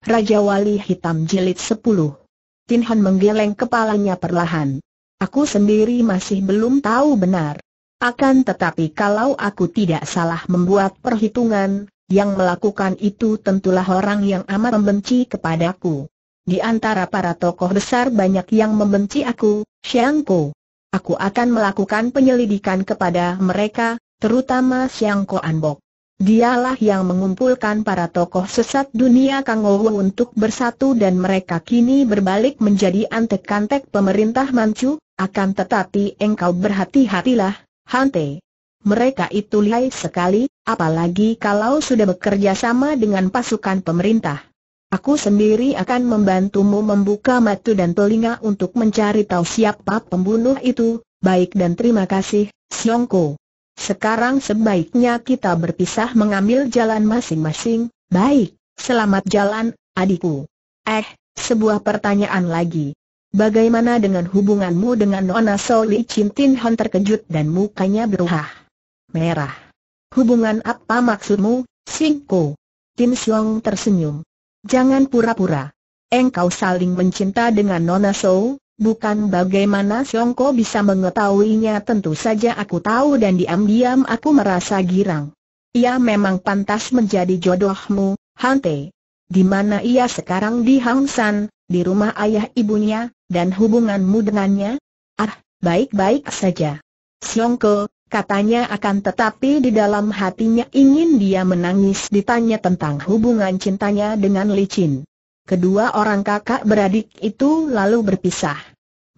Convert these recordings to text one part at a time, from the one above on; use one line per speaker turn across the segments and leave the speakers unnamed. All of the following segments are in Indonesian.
Raja Wali Hitam Jilid 10 Tin Han menggeleng kepalanya perlahan. Aku sendiri masih belum tahu benar. Akan tetapi kalau aku tidak salah membuat perhitungan, yang melakukan itu tentulah orang yang amat membenci kepadaku. Di antara para tokoh besar banyak yang membenci aku, Ko Aku akan melakukan penyelidikan kepada mereka, terutama Ko Anbok. Dialah yang mengumpulkan para tokoh sesat dunia Kangowu untuk bersatu dan mereka kini berbalik menjadi antek-antek pemerintah Manchu, akan tetapi engkau berhati-hatilah, Hante. Mereka itu lihai sekali, apalagi kalau sudah bekerja sama dengan pasukan pemerintah. Aku sendiri akan membantumu membuka mata dan telinga untuk mencari tahu siapa pembunuh itu, baik dan terima kasih, Siongko. Sekarang sebaiknya kita berpisah mengambil jalan masing-masing, baik, selamat jalan, adikku. Eh, sebuah pertanyaan lagi. Bagaimana dengan hubunganmu dengan Nona Soli Cintin Hon terkejut dan mukanya berubah merah. Hubungan apa maksudmu, Singko? Tim Siong tersenyum. Jangan pura-pura. Engkau saling mencinta dengan Nona Soli? Bukan bagaimana Siongko bisa mengetahuinya tentu saja aku tahu dan diam-diam aku merasa girang. Ia memang pantas menjadi jodohmu, Hante. Di mana ia sekarang di San, di rumah ayah ibunya, dan hubunganmu dengannya? Ah, baik-baik saja. Siongko, katanya akan tetapi di dalam hatinya ingin dia menangis ditanya tentang hubungan cintanya dengan Licin. Kedua orang kakak beradik itu lalu berpisah.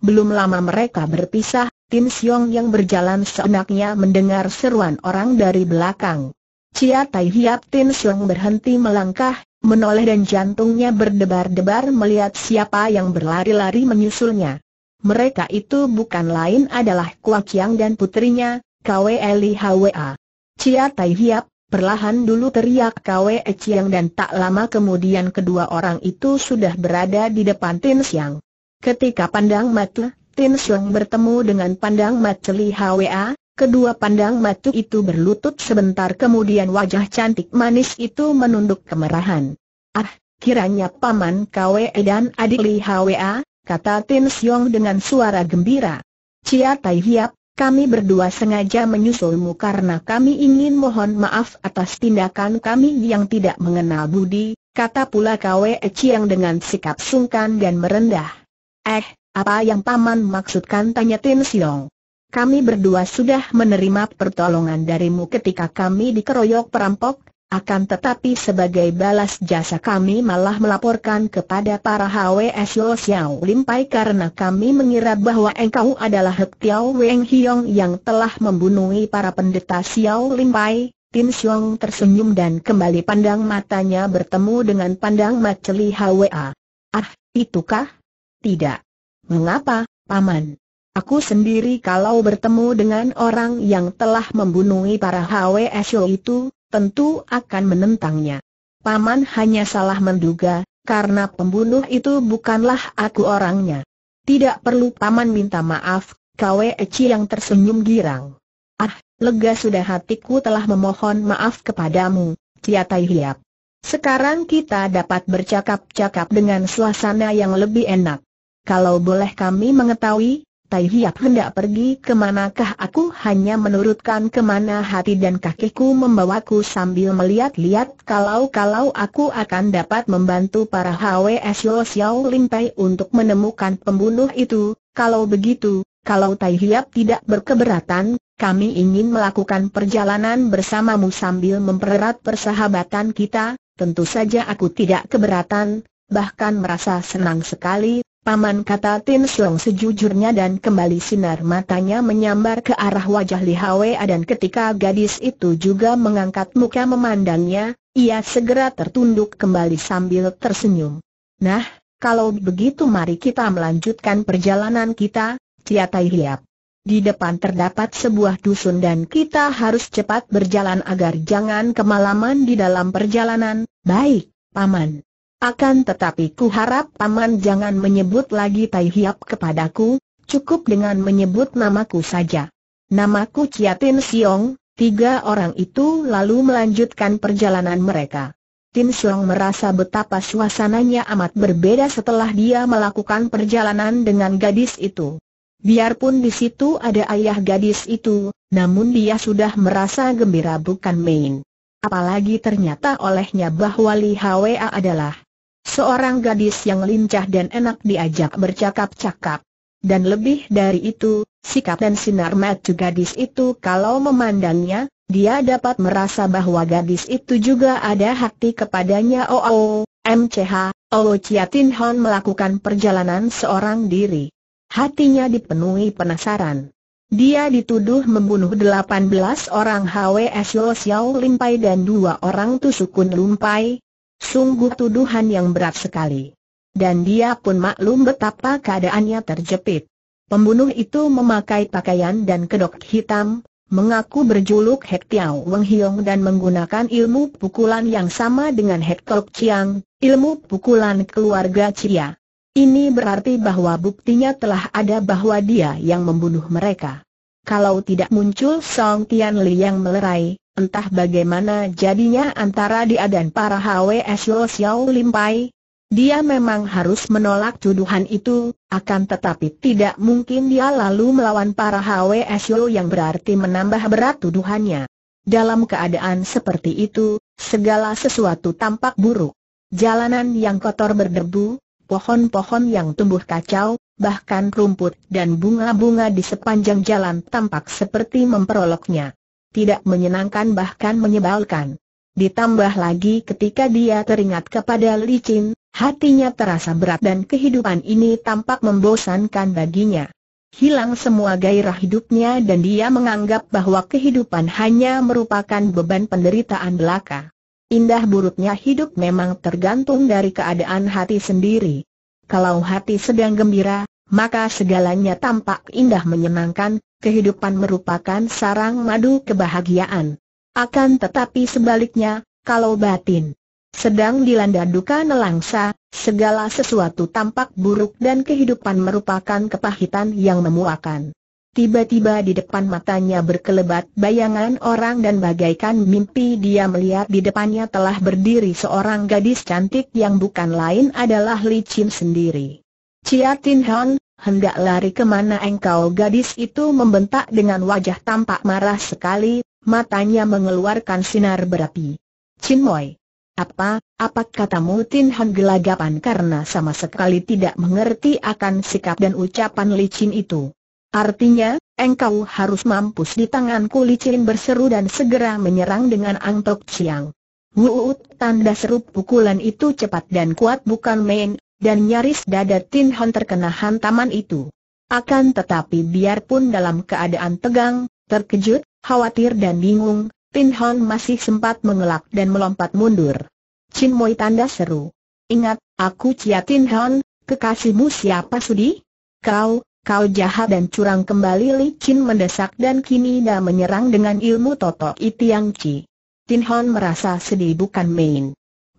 Belum lama mereka berpisah, Tim Siong yang berjalan seenaknya mendengar seruan orang dari belakang. Cia Tai Hiap Tim Siong berhenti melangkah, menoleh dan jantungnya berdebar-debar melihat siapa yang berlari-lari menyusulnya. Mereka itu bukan lain adalah Kuak Yang dan putrinya, Kwe Li Hwa. Cia Tai Hiap Perlahan dulu teriak Kwe Chiang dan tak lama kemudian kedua orang itu sudah berada di depan Tin Siang. Ketika pandang mata, Tin Siang bertemu dengan pandang mata Li Hwa, kedua pandang mata itu berlutut sebentar kemudian wajah cantik manis itu menunduk kemerahan. Ah, kiranya paman Kwe dan adik Li Hwa, kata Tin Siang dengan suara gembira. Cia Tai Hiap, kami berdua sengaja menyusulmu karena kami ingin mohon maaf atas tindakan kami yang tidak mengenal budi, kata pula Kwe Chiang dengan sikap sungkan dan merendah. Eh, apa yang paman maksudkan tanya Tin Siong. Kami berdua sudah menerima pertolongan darimu ketika kami dikeroyok perampok, akan tetapi sebagai balas jasa kami malah melaporkan kepada para HWS Yo Xiao Lim Pai karena kami mengira bahwa engkau adalah Hek Tiao Weng Hiong yang telah membunuhi para pendeta Xiao Lim Pai. Tin Xiong tersenyum dan kembali pandang matanya bertemu dengan pandang Maceli HWA. Ah, itukah? Tidak. Mengapa, Paman? Aku sendiri kalau bertemu dengan orang yang telah membunuhi para HWS itu, tentu akan menentangnya. Paman hanya salah menduga, karena pembunuh itu bukanlah aku orangnya. Tidak perlu Paman minta maaf, Kwe Eci yang tersenyum girang. Ah, lega sudah hatiku telah memohon maaf kepadamu, Ciatai Hiap. Sekarang kita dapat bercakap-cakap dengan suasana yang lebih enak. Kalau boleh kami mengetahui, Tai Hiap hendak pergi ke manakah aku hanya menurutkan kemana hati dan kakiku membawaku sambil melihat-lihat kalau-kalau aku akan dapat membantu para HWS Yo Xiao Lim Pai untuk menemukan pembunuh itu, kalau begitu, kalau Tai Hiap tidak berkeberatan, kami ingin melakukan perjalanan bersamamu sambil mempererat persahabatan kita, tentu saja aku tidak keberatan, bahkan merasa senang sekali, Paman kata Tin Siong sejujurnya dan kembali sinar matanya menyambar ke arah wajah Li Hwa dan ketika gadis itu juga mengangkat muka memandangnya, ia segera tertunduk kembali sambil tersenyum. Nah, kalau begitu mari kita melanjutkan perjalanan kita, Cia Tai Hiap. Di depan terdapat sebuah dusun dan kita harus cepat berjalan agar jangan kemalaman di dalam perjalanan, baik, Paman. Akan tetapi ku harap paman jangan menyebut lagi Tai Hiap kepadaku, cukup dengan menyebut namaku saja. Namaku Ciatin Siong, tiga orang itu lalu melanjutkan perjalanan mereka. Tin Siong merasa betapa suasananya amat berbeda setelah dia melakukan perjalanan dengan gadis itu. Biarpun di situ ada ayah gadis itu, namun dia sudah merasa gembira bukan main. Apalagi ternyata olehnya bahwa Li Hwa adalah Seorang gadis yang lincah dan enak diajak bercakap-cakap. Dan lebih dari itu, sikap dan sinar mata gadis itu kalau memandangnya, dia dapat merasa bahwa gadis itu juga ada hati kepadanya. Oh, oh MCH, Oh Chiatin Hon melakukan perjalanan seorang diri. Hatinya dipenuhi penasaran. Dia dituduh membunuh 18 orang HWS Yosiao Limpai dan dua orang Tusukun Lumpai, Sungguh tuduhan yang berat sekali. Dan dia pun maklum betapa keadaannya terjepit. Pembunuh itu memakai pakaian dan kedok hitam, mengaku berjuluk Hek Tiao Weng Hiong dan menggunakan ilmu pukulan yang sama dengan Hek Tok Chiang, ilmu pukulan keluarga Cia. Ini berarti bahwa buktinya telah ada bahwa dia yang membunuh mereka. Kalau tidak muncul Song Tian Li yang melerai, Entah bagaimana jadinya antara dia dan para HWS Lo Xiao Lim dia memang harus menolak tuduhan itu, akan tetapi tidak mungkin dia lalu melawan para HWSO yang berarti menambah berat tuduhannya. Dalam keadaan seperti itu, segala sesuatu tampak buruk. Jalanan yang kotor berdebu, pohon-pohon yang tumbuh kacau, bahkan rumput dan bunga-bunga di sepanjang jalan tampak seperti memperoloknya tidak menyenangkan bahkan menyebalkan. Ditambah lagi ketika dia teringat kepada licin, hatinya terasa berat dan kehidupan ini tampak membosankan baginya. Hilang semua gairah hidupnya dan dia menganggap bahwa kehidupan hanya merupakan beban penderitaan belaka. Indah buruknya hidup memang tergantung dari keadaan hati sendiri. Kalau hati sedang gembira, maka segalanya tampak indah menyenangkan, kehidupan merupakan sarang madu kebahagiaan. Akan tetapi sebaliknya, kalau batin sedang dilanda duka nelangsa, segala sesuatu tampak buruk dan kehidupan merupakan kepahitan yang memuakan. Tiba-tiba di depan matanya berkelebat bayangan orang dan bagaikan mimpi dia melihat di depannya telah berdiri seorang gadis cantik yang bukan lain adalah Li Licin sendiri. Chia Tin Han, hendak lari kemana engkau gadis itu membentak dengan wajah tampak marah sekali, matanya mengeluarkan sinar berapi. Chin Moy, Apa, apa katamu Tin Han gelagapan karena sama sekali tidak mengerti akan sikap dan ucapan Li Chin itu. Artinya, engkau harus mampus di tanganku Li Chin berseru dan segera menyerang dengan Tok siang. Wuut tanda seru pukulan itu cepat dan kuat bukan main, dan nyaris dada Tin Hon terkena hantaman itu. Akan tetapi biarpun dalam keadaan tegang, terkejut, khawatir dan bingung, Tin Hon masih sempat mengelak dan melompat mundur. Chin Moi tanda seru. Ingat, aku Cia Tin Hon, kekasihmu siapa Sudi? Kau, kau jahat dan curang kembali Li Chin mendesak dan kini dah menyerang dengan ilmu Toto Itiang Chi. Tin Hon merasa sedih bukan main.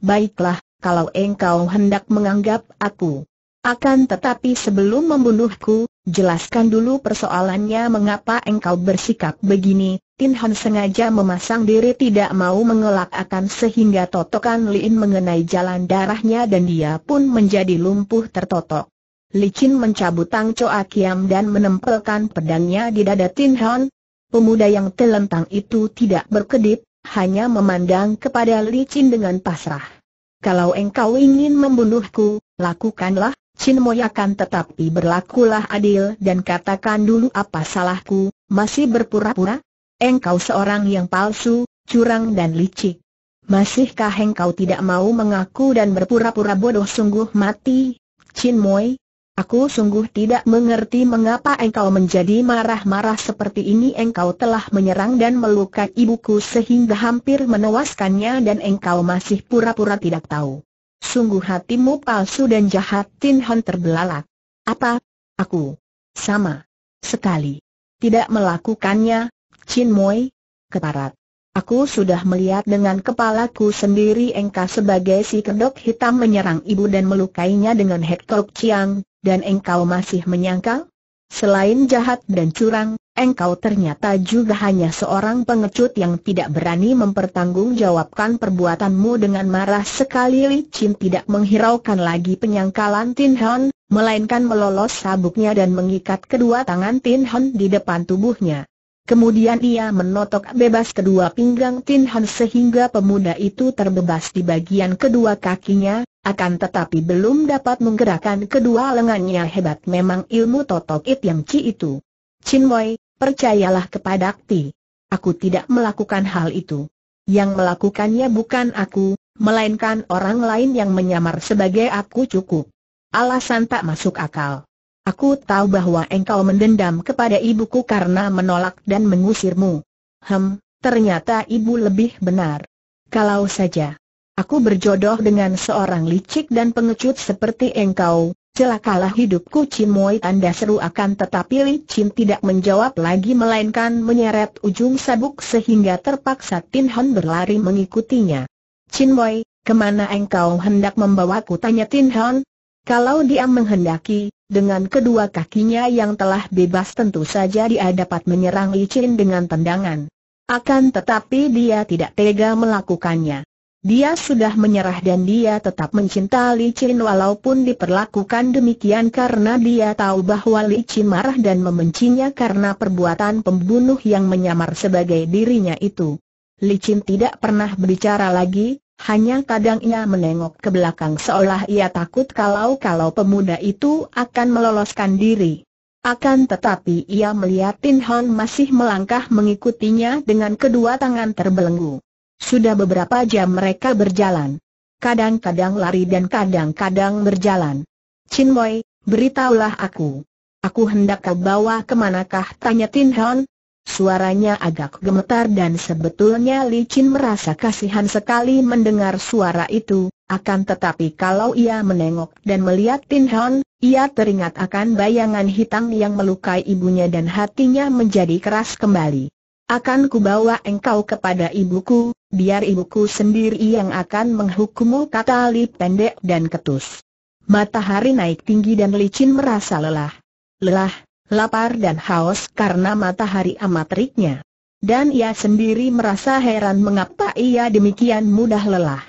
Baiklah, kalau engkau hendak menganggap aku. Akan tetapi sebelum membunuhku, jelaskan dulu persoalannya mengapa engkau bersikap begini. Tin Han sengaja memasang diri tidak mau mengelak akan sehingga totokan Lin mengenai jalan darahnya dan dia pun menjadi lumpuh tertotok. Licin mencabut Tang Choa Kiam dan menempelkan pedangnya di dada Tin Han. Pemuda yang telentang itu tidak berkedip, hanya memandang kepada Licin dengan pasrah. Kalau engkau ingin membunuhku, lakukanlah, Chin Moyakan tetapi berlakulah adil dan katakan dulu apa salahku, masih berpura-pura? Engkau seorang yang palsu, curang dan licik. Masihkah engkau tidak mau mengaku dan berpura-pura bodoh sungguh mati? Chin Moyakan? Aku sungguh tidak mengerti mengapa engkau menjadi marah-marah seperti ini Engkau telah menyerang dan melukai ibuku sehingga hampir menewaskannya dan engkau masih pura-pura tidak tahu Sungguh hatimu palsu dan jahat Tin Hon terbelalak Apa? Aku? Sama. Sekali. Tidak melakukannya, Chin Moi. Keparat. Aku sudah melihat dengan kepalaku sendiri engkau sebagai si kedok hitam menyerang ibu dan melukainya dengan Hektok Chiang, dan engkau masih menyangkal? Selain jahat dan curang, engkau ternyata juga hanya seorang pengecut yang tidak berani mempertanggungjawabkan perbuatanmu dengan marah sekali Li Chin tidak menghiraukan lagi penyangkalan Tin Hon, melainkan melolos sabuknya dan mengikat kedua tangan Tin Hon di depan tubuhnya. Kemudian ia menotok bebas kedua pinggang Tin Hon sehingga pemuda itu terbebas di bagian kedua kakinya, akan tetapi belum dapat menggerakkan kedua lengannya hebat memang ilmu totok it yang ci itu. Chin Wei, percayalah kepada akti. Aku tidak melakukan hal itu. Yang melakukannya bukan aku, melainkan orang lain yang menyamar sebagai aku cukup. Alasan tak masuk akal. Aku tahu bahwa engkau mendendam kepada ibuku karena menolak dan mengusirmu. Hem, ternyata ibu lebih benar. Kalau saja Aku berjodoh dengan seorang licik dan pengecut seperti engkau, celakalah hidupku Cimoy Anda seru akan tetapi licin tidak menjawab lagi melainkan menyeret ujung sabuk sehingga terpaksa Tin Hon berlari mengikutinya. Cimoy, kemana engkau hendak membawaku tanya Tin Hon? Kalau dia menghendaki, dengan kedua kakinya yang telah bebas tentu saja dia dapat menyerang licin dengan tendangan. Akan tetapi dia tidak tega melakukannya. Dia sudah menyerah dan dia tetap mencinta Li Qin walaupun diperlakukan demikian karena dia tahu bahwa Li Qin marah dan membencinya karena perbuatan pembunuh yang menyamar sebagai dirinya itu. Li Qin tidak pernah berbicara lagi, hanya kadang ia menengok ke belakang seolah ia takut kalau-kalau pemuda itu akan meloloskan diri. Akan tetapi ia melihat Tin Hon masih melangkah mengikutinya dengan kedua tangan terbelenggu. Sudah beberapa jam mereka berjalan. Kadang-kadang lari dan kadang-kadang berjalan. Chin Boy, beritahulah aku. Aku hendak kau bawa kemanakah tanya Tin Hon? Suaranya agak gemetar dan sebetulnya Li Chin merasa kasihan sekali mendengar suara itu, akan tetapi kalau ia menengok dan melihat Tin Hon, ia teringat akan bayangan hitam yang melukai ibunya dan hatinya menjadi keras kembali. Akan kubawa engkau kepada ibuku, biar ibuku sendiri yang akan menghukummu kata Li pendek dan ketus. Matahari naik tinggi dan licin merasa lelah. Lelah, lapar dan haus karena matahari amat teriknya. Dan ia sendiri merasa heran mengapa ia demikian mudah lelah.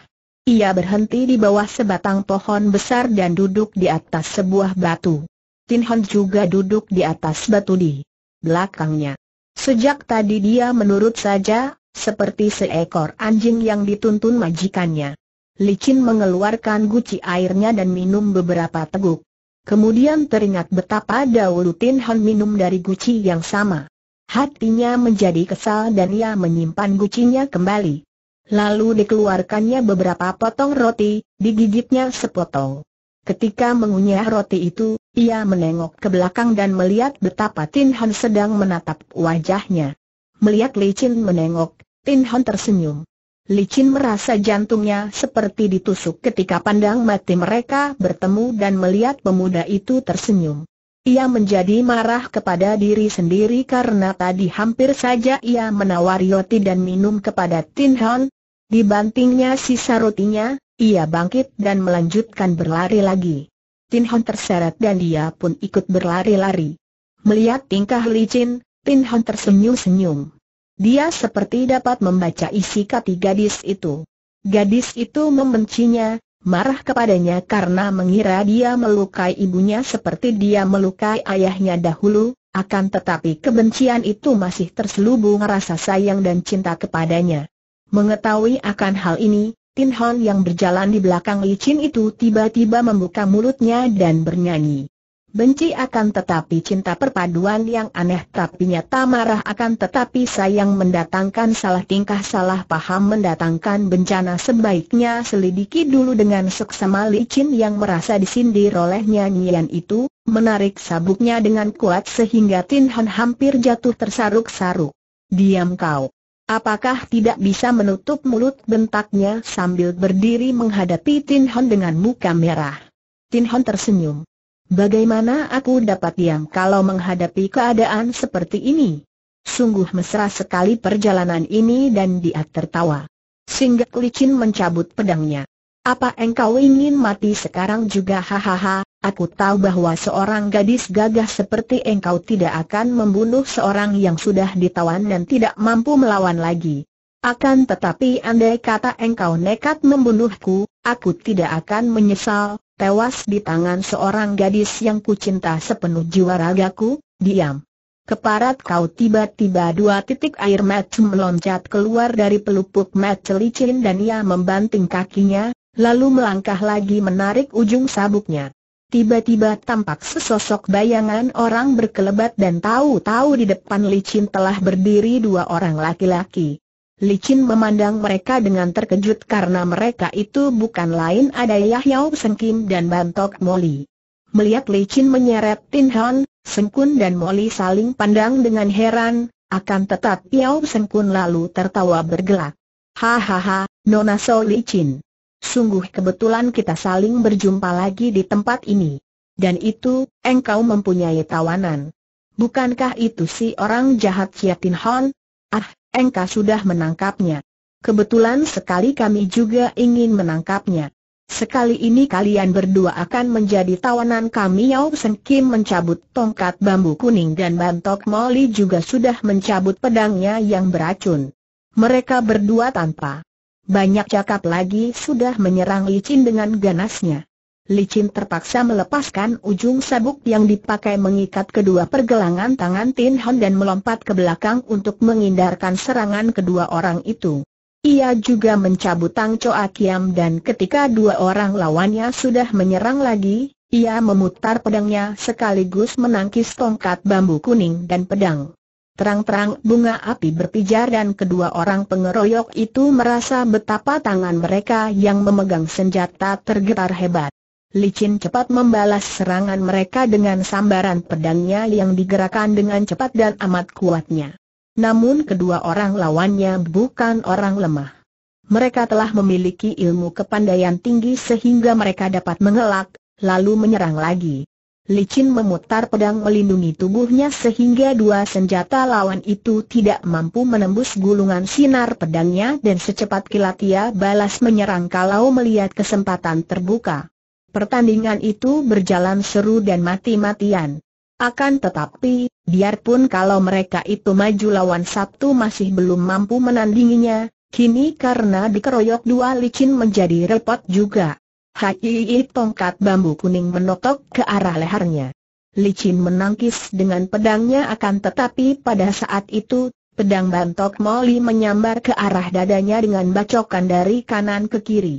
Ia berhenti di bawah sebatang pohon besar dan duduk di atas sebuah batu. Tin Hon juga duduk di atas batu di belakangnya. Sejak tadi dia menurut saja, seperti seekor anjing yang dituntun majikannya. Licin mengeluarkan guci airnya dan minum beberapa teguk. Kemudian teringat betapa dahulu Tin Han minum dari guci yang sama. Hatinya menjadi kesal dan ia menyimpan gucinya kembali. Lalu dikeluarkannya beberapa potong roti, digigitnya sepotong. Ketika mengunyah roti itu, ia menengok ke belakang dan melihat betapa Tin Han sedang menatap wajahnya. Melihat Li Chin menengok, Tin Han tersenyum. Li Chin merasa jantungnya seperti ditusuk ketika pandang mati mereka bertemu dan melihat pemuda itu tersenyum. Ia menjadi marah kepada diri sendiri karena tadi hampir saja ia menawari roti dan minum kepada Tin Han. Dibantingnya sisa rotinya, ia bangkit dan melanjutkan berlari lagi. Tin Hon terseret dan dia pun ikut berlari-lari. Melihat tingkah licin, Tin Hon tersenyum-senyum. Dia seperti dapat membaca isi kati gadis itu. Gadis itu membencinya, marah kepadanya karena mengira dia melukai ibunya seperti dia melukai ayahnya dahulu, akan tetapi kebencian itu masih terselubung rasa sayang dan cinta kepadanya. Mengetahui akan hal ini, Tin Han yang berjalan di belakang Li licin itu tiba-tiba membuka mulutnya dan bernyanyi. Benci akan tetapi cinta perpaduan yang aneh tapi nyata marah akan tetapi sayang mendatangkan salah tingkah salah paham mendatangkan bencana sebaiknya selidiki dulu dengan seksama Li licin yang merasa disindir oleh nyanyian itu, menarik sabuknya dengan kuat sehingga Tin Han hampir jatuh tersaruk-saruk. Diam kau, Apakah tidak bisa menutup mulut bentaknya sambil berdiri menghadapi Tin Hon dengan muka merah? Tin Hon tersenyum. Bagaimana aku dapat diam kalau menghadapi keadaan seperti ini? Sungguh mesra sekali perjalanan ini dan dia tertawa. Singgah licin mencabut pedangnya. Apa engkau ingin mati sekarang juga hahaha, aku tahu bahwa seorang gadis gagah seperti engkau tidak akan membunuh seorang yang sudah ditawan dan tidak mampu melawan lagi. Akan tetapi andai kata engkau nekat membunuhku, aku tidak akan menyesal, tewas di tangan seorang gadis yang kucinta sepenuh jiwa ragaku, diam. Keparat kau tiba-tiba dua titik air mata meloncat keluar dari pelupuk mata licin dan ia membanting kakinya, lalu melangkah lagi menarik ujung sabuknya. Tiba-tiba tampak sesosok bayangan orang berkelebat dan tahu-tahu di depan licin telah berdiri dua orang laki-laki. Licin memandang mereka dengan terkejut karena mereka itu bukan lain ada Yahyao Sengkim dan Bantok Moli. Melihat Licin menyeret Tin Hon, Sengkun dan Moli saling pandang dengan heran, akan tetap Yao Sengkun lalu tertawa bergelak. Hahaha, Nona So Licin sungguh kebetulan kita saling berjumpa lagi di tempat ini. Dan itu, engkau mempunyai tawanan. Bukankah itu si orang jahat Siatin Hon? Ah, engkau sudah menangkapnya. Kebetulan sekali kami juga ingin menangkapnya. Sekali ini kalian berdua akan menjadi tawanan kami Yau Sen Kim mencabut tongkat bambu kuning dan Bantok Molly juga sudah mencabut pedangnya yang beracun. Mereka berdua tanpa banyak cakap lagi sudah menyerang licin dengan ganasnya. Licin terpaksa melepaskan ujung sabuk yang dipakai mengikat kedua pergelangan tangan Tin Han dan melompat ke belakang untuk menghindarkan serangan kedua orang itu. Ia juga mencabut Tang Choa Kiam dan ketika dua orang lawannya sudah menyerang lagi, ia memutar pedangnya sekaligus menangkis tongkat bambu kuning dan pedang. Terang-terang bunga api berpijar dan kedua orang pengeroyok itu merasa betapa tangan mereka yang memegang senjata tergetar hebat. Licin cepat membalas serangan mereka dengan sambaran pedangnya yang digerakkan dengan cepat dan amat kuatnya. Namun kedua orang lawannya bukan orang lemah. Mereka telah memiliki ilmu kepandaian tinggi sehingga mereka dapat mengelak, lalu menyerang lagi licin memutar pedang melindungi tubuhnya sehingga dua senjata lawan itu tidak mampu menembus gulungan sinar pedangnya dan secepat kilat ia balas menyerang kalau melihat kesempatan terbuka. Pertandingan itu berjalan seru dan mati-matian. Akan tetapi, biarpun kalau mereka itu maju lawan Sabtu masih belum mampu menandinginya, kini karena dikeroyok dua licin menjadi repot juga. Hakiyi tongkat bambu kuning menotok ke arah lehernya. Li Licin menangkis dengan pedangnya akan tetapi pada saat itu, pedang bantok Moli menyambar ke arah dadanya dengan bacokan dari kanan ke kiri.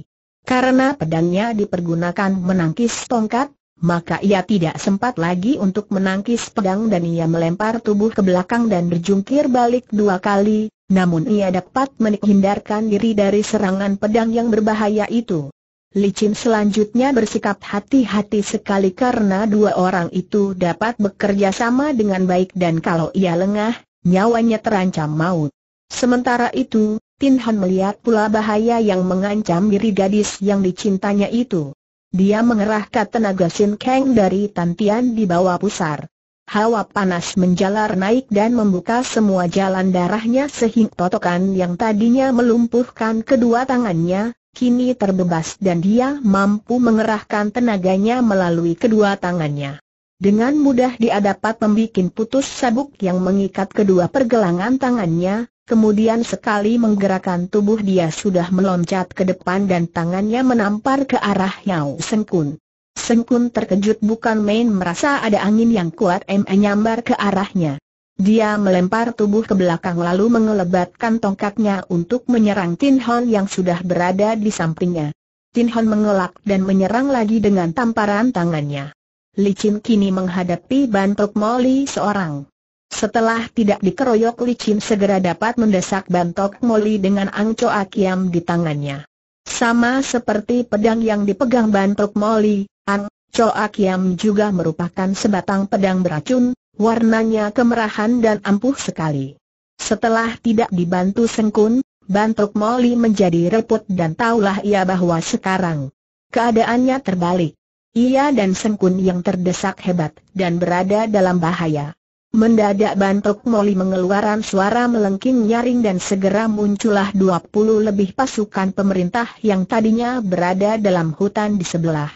Karena pedangnya dipergunakan menangkis tongkat, maka ia tidak sempat lagi untuk menangkis pedang dan ia melempar tubuh ke belakang dan berjungkir balik dua kali, namun ia dapat menghindarkan diri dari serangan pedang yang berbahaya itu. Licin selanjutnya bersikap hati-hati sekali karena dua orang itu dapat bekerja sama dengan baik dan kalau ia lengah, nyawanya terancam maut. Sementara itu, Tin Han melihat pula bahaya yang mengancam diri gadis yang dicintanya itu. Dia mengerahkan tenaga Sin Kang dari tantian di bawah pusar. Hawa panas menjalar naik dan membuka semua jalan darahnya sehingga totokan yang tadinya melumpuhkan kedua tangannya, kini terbebas dan dia mampu mengerahkan tenaganya melalui kedua tangannya. Dengan mudah dia dapat membuat putus sabuk yang mengikat kedua pergelangan tangannya, kemudian sekali menggerakkan tubuh dia sudah meloncat ke depan dan tangannya menampar ke arah Yao Sengkun. Sengkun terkejut bukan main merasa ada angin yang kuat menyambar ke arahnya. Dia melempar tubuh ke belakang lalu mengelebatkan tongkatnya untuk menyerang Tin Hon yang sudah berada di sampingnya. Tin Hon mengelak dan menyerang lagi dengan tamparan tangannya. Licin kini menghadapi Bantok Moli seorang. Setelah tidak dikeroyok Licin segera dapat mendesak Bantok Moli dengan Angco Akiam di tangannya. Sama seperti pedang yang dipegang Bantok Moli, Ang Choak juga merupakan sebatang pedang beracun, warnanya kemerahan dan ampuh sekali. Setelah tidak dibantu Sengkun, Bantuk Moli menjadi repot dan taulah ia bahwa sekarang keadaannya terbalik. Ia dan Sengkun yang terdesak hebat dan berada dalam bahaya. Mendadak Bantuk Moli mengeluarkan suara melengking nyaring dan segera muncullah 20 lebih pasukan pemerintah yang tadinya berada dalam hutan di sebelah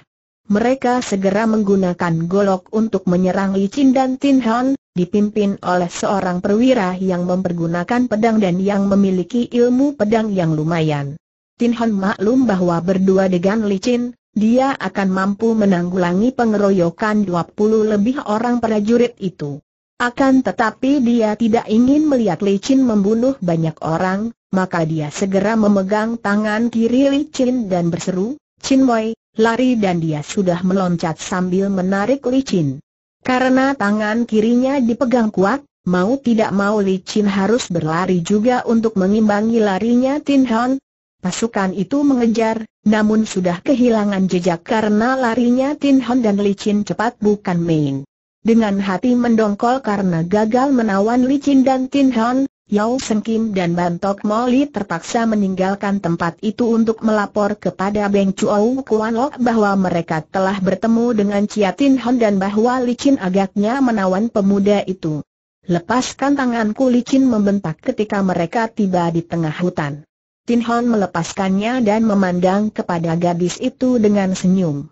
mereka segera menggunakan golok untuk menyerang Li Chin dan Tin Han, dipimpin oleh seorang perwira yang mempergunakan pedang dan yang memiliki ilmu pedang yang lumayan. Tin Han maklum bahwa berdua dengan Li Chin, dia akan mampu menanggulangi pengeroyokan 20 lebih orang prajurit itu. Akan tetapi dia tidak ingin melihat Li Chin membunuh banyak orang, maka dia segera memegang tangan kiri Li Chin dan berseru, Chin Wei, lari dan dia sudah meloncat sambil menarik licin. Karena tangan kirinya dipegang kuat, mau tidak mau licin harus berlari juga untuk mengimbangi larinya Tin Hon. Pasukan itu mengejar, namun sudah kehilangan jejak karena larinya Tin Hon dan licin cepat bukan main. Dengan hati mendongkol karena gagal menawan licin dan Tin Hon, Yau Seng Kim dan Bantok Moli terpaksa meninggalkan tempat itu untuk melapor kepada Beng Chuo Kuan Lok bahwa mereka telah bertemu dengan Chia Tin Hon dan bahwa licin agaknya menawan pemuda itu. Lepaskan tanganku licin membentak ketika mereka tiba di tengah hutan. Tin Hon melepaskannya dan memandang kepada gadis itu dengan senyum.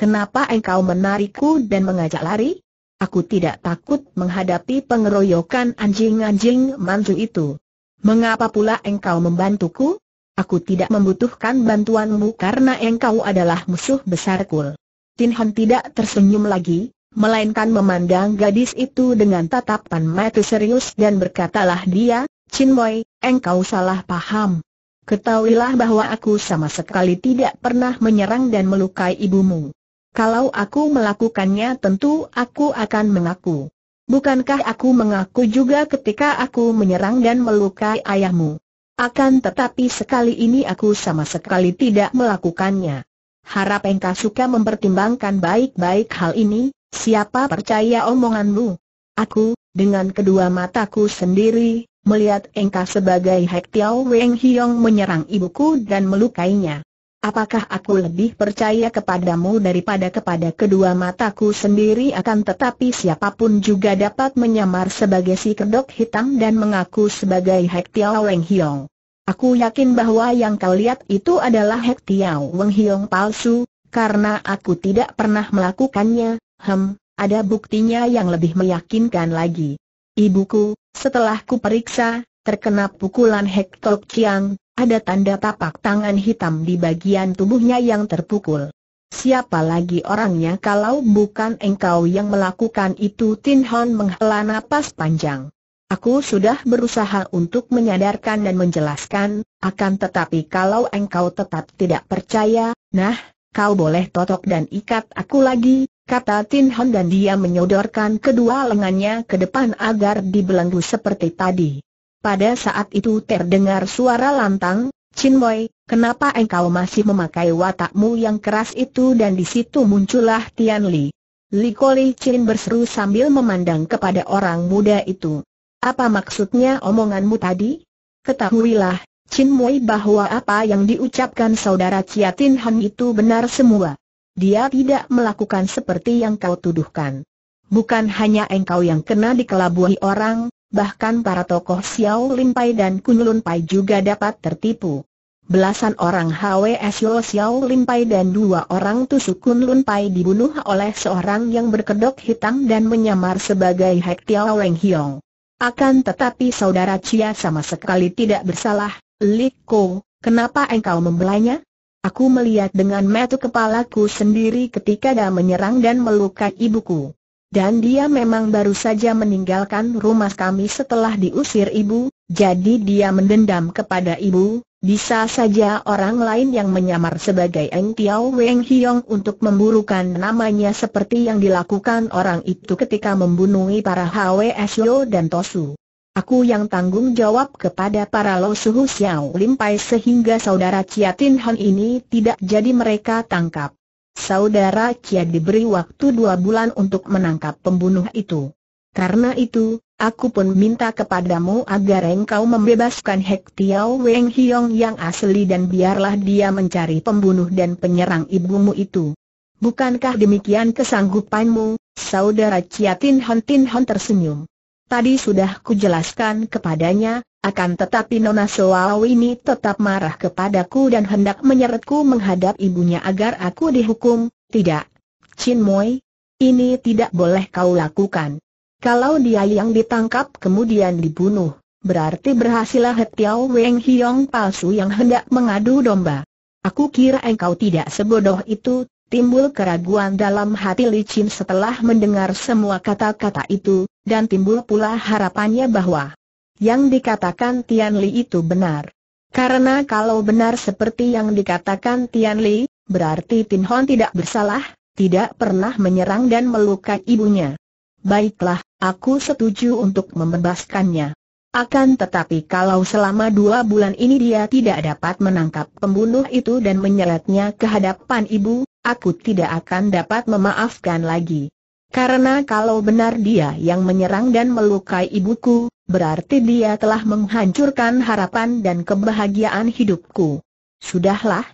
Kenapa engkau menarikku dan mengajak lari? Aku tidak takut menghadapi pengeroyokan anjing-anjing manju itu. Mengapa pula engkau membantuku? Aku tidak membutuhkan bantuanmu karena engkau adalah musuh besarku. Tin Han tidak tersenyum lagi, melainkan memandang gadis itu dengan tatapan mata serius dan berkatalah dia, Chin Moy, engkau salah paham. Ketahuilah bahwa aku sama sekali tidak pernah menyerang dan melukai ibumu. Kalau aku melakukannya tentu aku akan mengaku. Bukankah aku mengaku juga ketika aku menyerang dan melukai ayahmu? Akan tetapi sekali ini aku sama sekali tidak melakukannya. Harap engkau suka mempertimbangkan baik-baik hal ini, siapa percaya omonganmu? Aku, dengan kedua mataku sendiri, melihat engkau sebagai Hek Weng Hiong menyerang ibuku dan melukainya. Apakah aku lebih percaya kepadamu daripada kepada kedua mataku sendiri akan tetapi siapapun juga dapat menyamar sebagai si kedok hitam dan mengaku sebagai Hek Tiao Weng Hiong. Aku yakin bahwa yang kau lihat itu adalah Hek Tiao Weng Hiong palsu, karena aku tidak pernah melakukannya, hem, ada buktinya yang lebih meyakinkan lagi. Ibuku, setelah ku periksa, terkena pukulan Hek Tok Chiang, ada tanda tapak tangan hitam di bagian tubuhnya yang terpukul. Siapa lagi orangnya kalau bukan engkau yang melakukan itu Tin Hon menghela nafas panjang. Aku sudah berusaha untuk menyadarkan dan menjelaskan, akan tetapi kalau engkau tetap tidak percaya, nah, kau boleh totok dan ikat aku lagi, kata Tin Hon dan dia menyodorkan kedua lengannya ke depan agar dibelenggu seperti tadi. Pada saat itu terdengar suara lantang, Chin Boy, kenapa engkau masih memakai watakmu yang keras itu dan di situ muncullah Tian Li. Li Koli Chin berseru sambil memandang kepada orang muda itu. Apa maksudnya omonganmu tadi? Ketahuilah, Chin Moy bahwa apa yang diucapkan saudara Ciatin Han itu benar semua. Dia tidak melakukan seperti yang kau tuduhkan. Bukan hanya engkau yang kena dikelabui orang, bahkan para tokoh Xiao Limpai dan Kun Pai juga dapat tertipu. Belasan orang HWS Yo Xiao Limpai dan dua orang tusuk Kun Pai dibunuh oleh seorang yang berkedok hitam dan menyamar sebagai Hek Tiao Weng Hiong. Akan tetapi saudara Chia sama sekali tidak bersalah, Li Ko, kenapa engkau membelanya? Aku melihat dengan metu kepalaku sendiri ketika dia menyerang dan melukai ibuku dan dia memang baru saja meninggalkan rumah kami setelah diusir ibu, jadi dia mendendam kepada ibu, bisa saja orang lain yang menyamar sebagai Eng Tiao Weng Hiong untuk memburukan namanya seperti yang dilakukan orang itu ketika membunuh para HWSO dan Tosu. Aku yang tanggung jawab kepada para Lo Suhu Xiao Limpai sehingga saudara Tin Han ini tidak jadi mereka tangkap saudara Kia diberi waktu dua bulan untuk menangkap pembunuh itu. Karena itu, aku pun minta kepadamu agar engkau membebaskan Hek Tiao Weng Hiong yang asli dan biarlah dia mencari pembunuh dan penyerang ibumu itu. Bukankah demikian kesanggupanmu, saudara Chia Tin Hon Tin Hon tersenyum. Tadi sudah kujelaskan kepadanya, akan tetapi Nona Soau ini tetap marah kepadaku dan hendak menyeretku menghadap ibunya agar aku dihukum. Tidak. Chin Moi, ini tidak boleh kau lakukan. Kalau dia yang ditangkap kemudian dibunuh, berarti berhasillah Hetiao Weng Hiong palsu yang hendak mengadu domba. Aku kira engkau tidak sebodoh itu, timbul keraguan dalam hati Li Chin setelah mendengar semua kata-kata itu, dan timbul pula harapannya bahwa yang dikatakan Tian Li itu benar. Karena kalau benar seperti yang dikatakan Tian Li, berarti Tin Hon tidak bersalah, tidak pernah menyerang dan melukai ibunya. Baiklah, aku setuju untuk membebaskannya. Akan tetapi kalau selama dua bulan ini dia tidak dapat menangkap pembunuh itu dan menyeretnya ke hadapan ibu, aku tidak akan dapat memaafkan lagi. Karena kalau benar dia yang menyerang dan melukai ibuku, berarti dia telah menghancurkan harapan dan kebahagiaan hidupku. Sudahlah,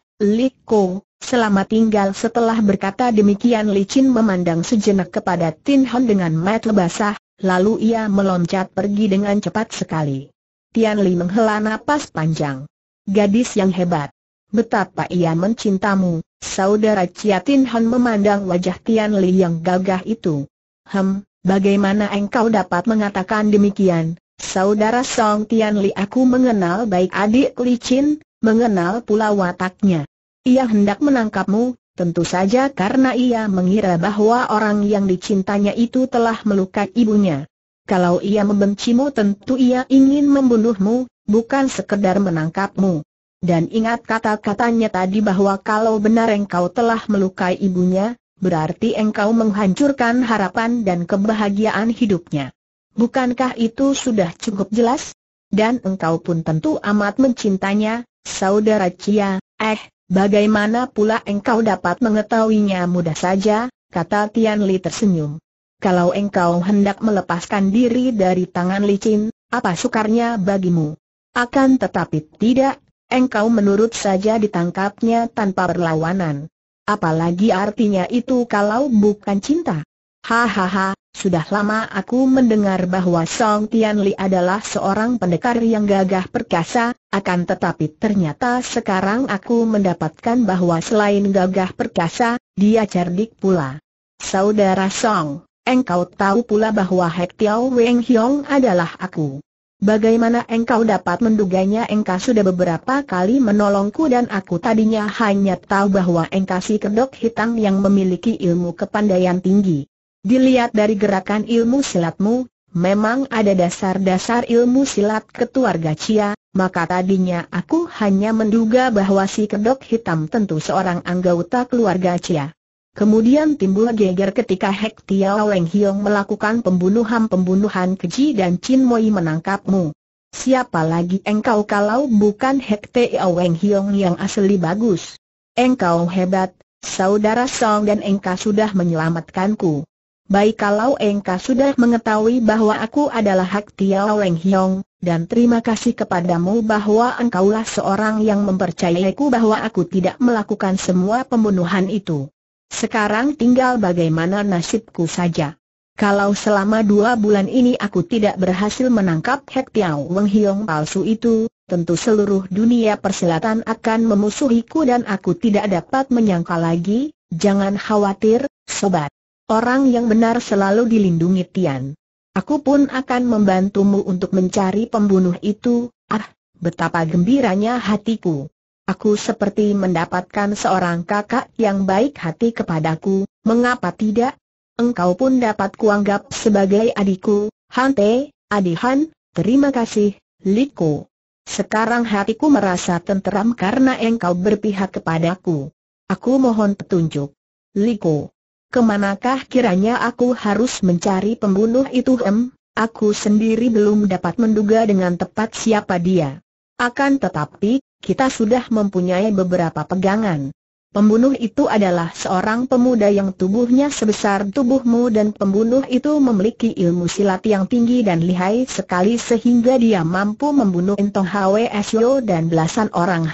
Ko. Selamat tinggal setelah berkata demikian Licin memandang sejenak kepada Tin Hon dengan mata basah, lalu ia meloncat pergi dengan cepat sekali. Tian Li menghela napas panjang. Gadis yang hebat. Betapa ia mencintamu, Saudara Ciatin Han memandang wajah Tian Li yang gagah itu. Hem, bagaimana engkau dapat mengatakan demikian? Saudara Song Tian Li aku mengenal baik adik Li Chin, mengenal pula wataknya. Ia hendak menangkapmu, tentu saja karena ia mengira bahwa orang yang dicintanya itu telah melukai ibunya. Kalau ia membencimu tentu ia ingin membunuhmu, bukan sekedar menangkapmu. Dan ingat kata-katanya tadi bahwa kalau benar engkau telah melukai ibunya, berarti engkau menghancurkan harapan dan kebahagiaan hidupnya. Bukankah itu sudah cukup jelas? Dan engkau pun tentu amat mencintanya, saudara Cia, eh, bagaimana pula engkau dapat mengetahuinya mudah saja, kata Tian Li tersenyum. Kalau engkau hendak melepaskan diri dari tangan licin, apa sukarnya bagimu? Akan tetapi tidak, engkau menurut saja ditangkapnya tanpa perlawanan. Apalagi artinya itu kalau bukan cinta. Hahaha, sudah lama aku mendengar bahwa Song Tianli adalah seorang pendekar yang gagah perkasa, akan tetapi ternyata sekarang aku mendapatkan bahwa selain gagah perkasa, dia cerdik pula. Saudara Song, engkau tahu pula bahwa Hek Tiao Weng Hiong adalah aku. Bagaimana engkau dapat menduganya engkau sudah beberapa kali menolongku dan aku tadinya hanya tahu bahwa engkau si kedok hitam yang memiliki ilmu kepandaian tinggi. Dilihat dari gerakan ilmu silatmu, memang ada dasar-dasar ilmu silat keluarga Cia, maka tadinya aku hanya menduga bahwa si kedok hitam tentu seorang anggota keluarga Cia. Kemudian timbul geger ketika Hek Tiao Leng Hiong melakukan pembunuhan-pembunuhan keji dan Chin Moi menangkapmu. Siapa lagi engkau kalau bukan Hek Tiao Leng Hiong yang asli bagus? Engkau hebat, saudara Song dan engkau sudah menyelamatkanku. Baik kalau engkau sudah mengetahui bahwa aku adalah Hek Tiao Leng Hiong, dan terima kasih kepadamu bahwa engkaulah seorang yang mempercayaiku bahwa aku tidak melakukan semua pembunuhan itu. Sekarang tinggal bagaimana nasibku saja. Kalau selama dua bulan ini aku tidak berhasil menangkap Hek Tiao Weng Hiong palsu itu, tentu seluruh dunia persilatan akan memusuhiku dan aku tidak dapat menyangka lagi, jangan khawatir, sobat. Orang yang benar selalu dilindungi Tian. Aku pun akan membantumu untuk mencari pembunuh itu, ah, betapa gembiranya hatiku. Aku seperti mendapatkan seorang kakak yang baik hati kepadaku, mengapa tidak? Engkau pun dapat kuanggap sebagai adikku, Hante, Adihan, terima kasih, Liko. Sekarang hatiku merasa tenteram karena engkau berpihak kepadaku. Aku mohon petunjuk. Liko, kemanakah kiranya aku harus mencari pembunuh itu em? Aku sendiri belum dapat menduga dengan tepat siapa dia. Akan tetapi, kita sudah mempunyai beberapa pegangan. Pembunuh itu adalah seorang pemuda yang tubuhnya sebesar tubuhmu dan pembunuh itu memiliki ilmu silat yang tinggi dan lihai sekali sehingga dia mampu membunuh Entong Sio dan belasan orang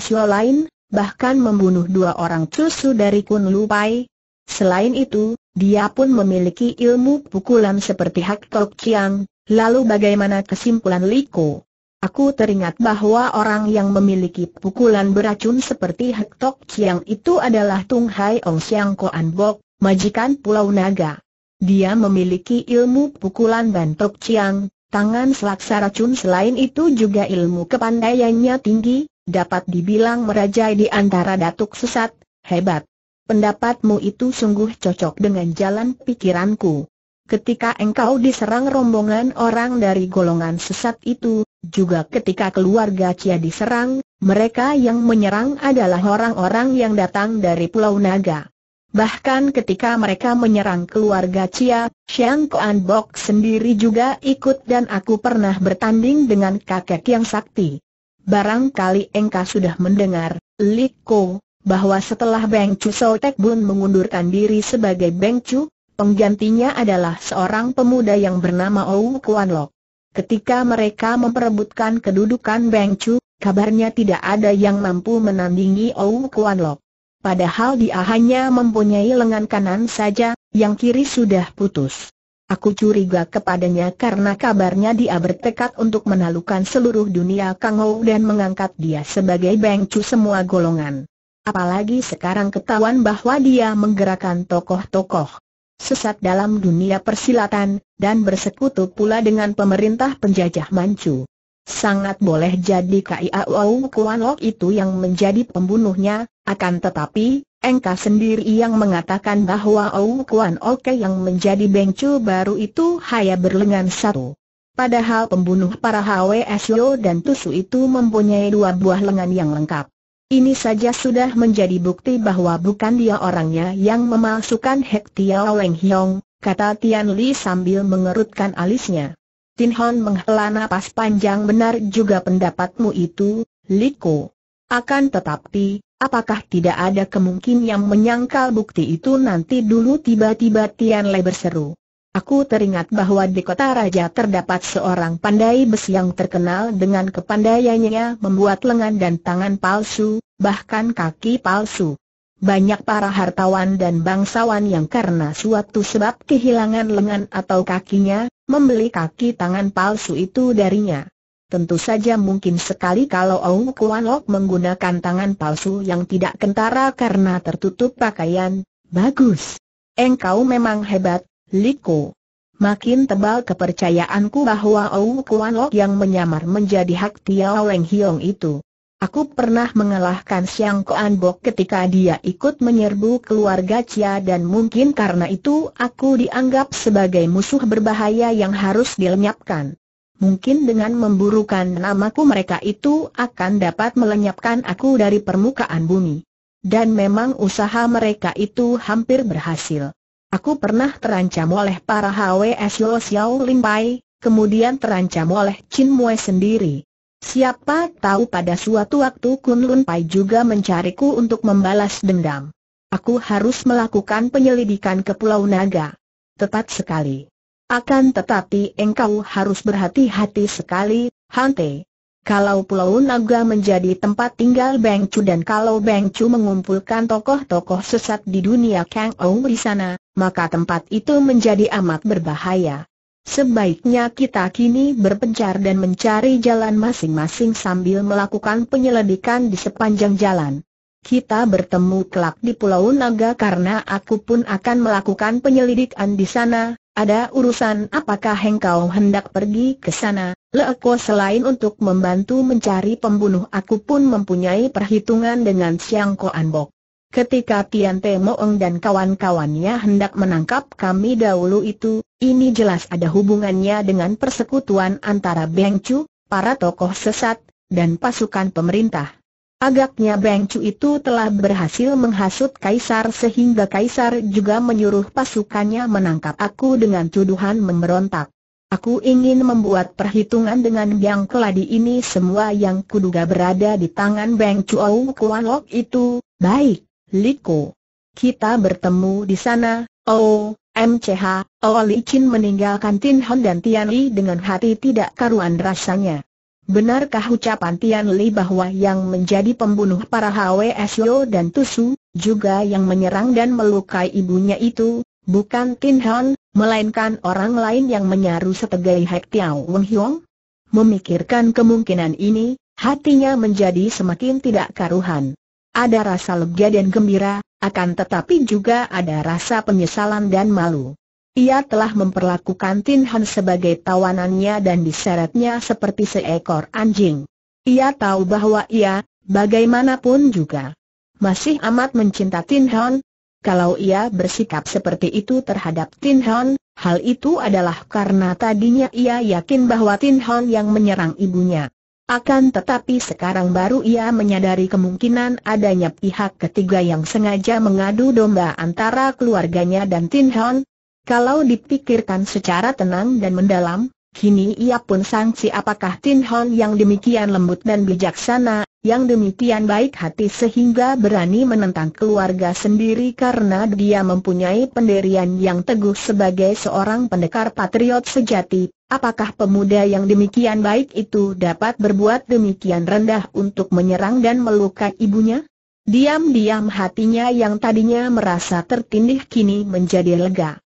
Sio lain, bahkan membunuh dua orang cusu dari Kun Lupai. Selain itu, dia pun memiliki ilmu pukulan seperti Hak Tok Chiang, lalu bagaimana kesimpulan Liko? Aku teringat bahwa orang yang memiliki pukulan beracun seperti Hek Chiang itu adalah Tung Hai Ong Siang Koan Bok, majikan Pulau Naga. Dia memiliki ilmu pukulan Bantok Chiang, tangan selaksa racun selain itu juga ilmu kepandaiannya tinggi, dapat dibilang merajai di antara datuk sesat, hebat. Pendapatmu itu sungguh cocok dengan jalan pikiranku ketika engkau diserang rombongan orang dari golongan sesat itu, juga ketika keluarga Cia diserang, mereka yang menyerang adalah orang-orang yang datang dari Pulau Naga. Bahkan ketika mereka menyerang keluarga Cia, Xiang Kuan Bok sendiri juga ikut dan aku pernah bertanding dengan kakek yang sakti. Barangkali engkau sudah mendengar, Li Liko, bahwa setelah Beng Chu Tek Bun mengundurkan diri sebagai Beng Chu, Penggantinya adalah seorang pemuda yang bernama Ou Kuan Lok. Ketika mereka memperebutkan kedudukan Beng Chu, kabarnya tidak ada yang mampu menandingi Ou Kuan Lok. Padahal dia hanya mempunyai lengan kanan saja, yang kiri sudah putus. Aku curiga kepadanya karena kabarnya dia bertekad untuk menalukan seluruh dunia Kang Ou dan mengangkat dia sebagai Chu semua golongan. Apalagi sekarang ketahuan bahwa dia menggerakkan tokoh-tokoh sesat dalam dunia persilatan, dan bersekutu pula dengan pemerintah penjajah Manchu. Sangat boleh jadi Kiao Kuan Lok itu yang menjadi pembunuhnya, akan tetapi, Engkau sendiri yang mengatakan bahwa Ou Kuan Oke yang menjadi bengchu baru itu hanya berlengan satu. Padahal pembunuh para HWSO dan Tusu itu mempunyai dua buah lengan yang lengkap. Ini saja sudah menjadi bukti bahwa bukan dia orangnya yang memalsukan Hek Tiao Leng Hiong, kata Tian Li sambil mengerutkan alisnya. Tin Hon menghela napas panjang benar juga pendapatmu itu, Li Ko. Akan tetapi, apakah tidak ada kemungkinan yang menyangkal bukti itu nanti dulu tiba-tiba Tian Li berseru. Aku teringat bahwa di kota raja terdapat seorang pandai besi yang terkenal dengan kepandaiannya membuat lengan dan tangan palsu, bahkan kaki palsu. Banyak para hartawan dan bangsawan yang karena suatu sebab kehilangan lengan atau kakinya, membeli kaki tangan palsu itu darinya. Tentu saja mungkin sekali kalau Ong Kuan Lok menggunakan tangan palsu yang tidak kentara karena tertutup pakaian, bagus. Engkau memang hebat, Liko. Makin tebal kepercayaanku bahwa Ou Kuan Lok yang menyamar menjadi Hak Tiao Leng Hiong itu. Aku pernah mengalahkan Siang Koan Bok ketika dia ikut menyerbu keluarga Cia dan mungkin karena itu aku dianggap sebagai musuh berbahaya yang harus dilenyapkan. Mungkin dengan memburukan namaku mereka itu akan dapat melenyapkan aku dari permukaan bumi. Dan memang usaha mereka itu hampir berhasil. Aku pernah terancam oleh para HWS Yo Xiao Lim Pai, kemudian terancam oleh Chin Mue sendiri. Siapa tahu pada suatu waktu Kun Lun Pai juga mencariku untuk membalas dendam. Aku harus melakukan penyelidikan ke Pulau Naga. Tepat sekali. Akan tetapi engkau harus berhati-hati sekali, Hante. Kalau Pulau Naga menjadi tempat tinggal Beng Chu dan kalau Beng Chu mengumpulkan tokoh-tokoh sesat di dunia Kang Ou di sana, maka tempat itu menjadi amat berbahaya. Sebaiknya kita kini berpencar dan mencari jalan masing-masing sambil melakukan penyelidikan di sepanjang jalan. Kita bertemu kelak di Pulau Naga karena aku pun akan melakukan penyelidikan di sana, ada urusan apakah engkau hendak pergi ke sana? Leeko selain untuk membantu mencari pembunuh aku pun mempunyai perhitungan dengan Siang Koan Bok. Ketika Tian Te Moeng dan kawan-kawannya hendak menangkap kami dahulu itu, ini jelas ada hubungannya dengan persekutuan antara Beng Chu, para tokoh sesat, dan pasukan pemerintah. Agaknya Beng Cu itu telah berhasil menghasut Kaisar sehingga Kaisar juga menyuruh pasukannya menangkap aku dengan tuduhan memberontak. Aku ingin membuat perhitungan dengan yang keladi ini semua yang kuduga berada di tangan Beng Chuo Kuan Lok itu. Baik, Liko. Kita bertemu di sana. Oh, MCH, Oh Li Chin meninggalkan Tin Hon dan Tian Li dengan hati tidak karuan rasanya. Benarkah ucapan Tian Li bahwa yang menjadi pembunuh para HWSO dan Tusu, juga yang menyerang dan melukai ibunya itu, bukan Tin Han, melainkan orang lain yang menyaru setegai Hek Tiao Wen Hiong? Memikirkan kemungkinan ini, hatinya menjadi semakin tidak karuhan. Ada rasa lega dan gembira, akan tetapi juga ada rasa penyesalan dan malu. Ia telah memperlakukan Tin Han sebagai tawanannya dan diseretnya seperti seekor anjing. Ia tahu bahwa ia, bagaimanapun juga, masih amat mencinta Tin Han. Kalau ia bersikap seperti itu terhadap Tin Han, hal itu adalah karena tadinya ia yakin bahwa Tin Han yang menyerang ibunya. Akan tetapi sekarang baru ia menyadari kemungkinan adanya pihak ketiga yang sengaja mengadu domba antara keluarganya dan Tin Han, kalau dipikirkan secara tenang dan mendalam, kini ia pun sangsi apakah Tin Hon yang demikian lembut dan bijaksana, yang demikian baik hati sehingga berani menentang keluarga sendiri karena dia mempunyai pendirian yang teguh sebagai seorang pendekar patriot sejati. Apakah pemuda yang demikian baik itu dapat berbuat demikian rendah untuk menyerang dan melukai ibunya? Diam-diam hatinya yang tadinya merasa tertindih kini menjadi lega.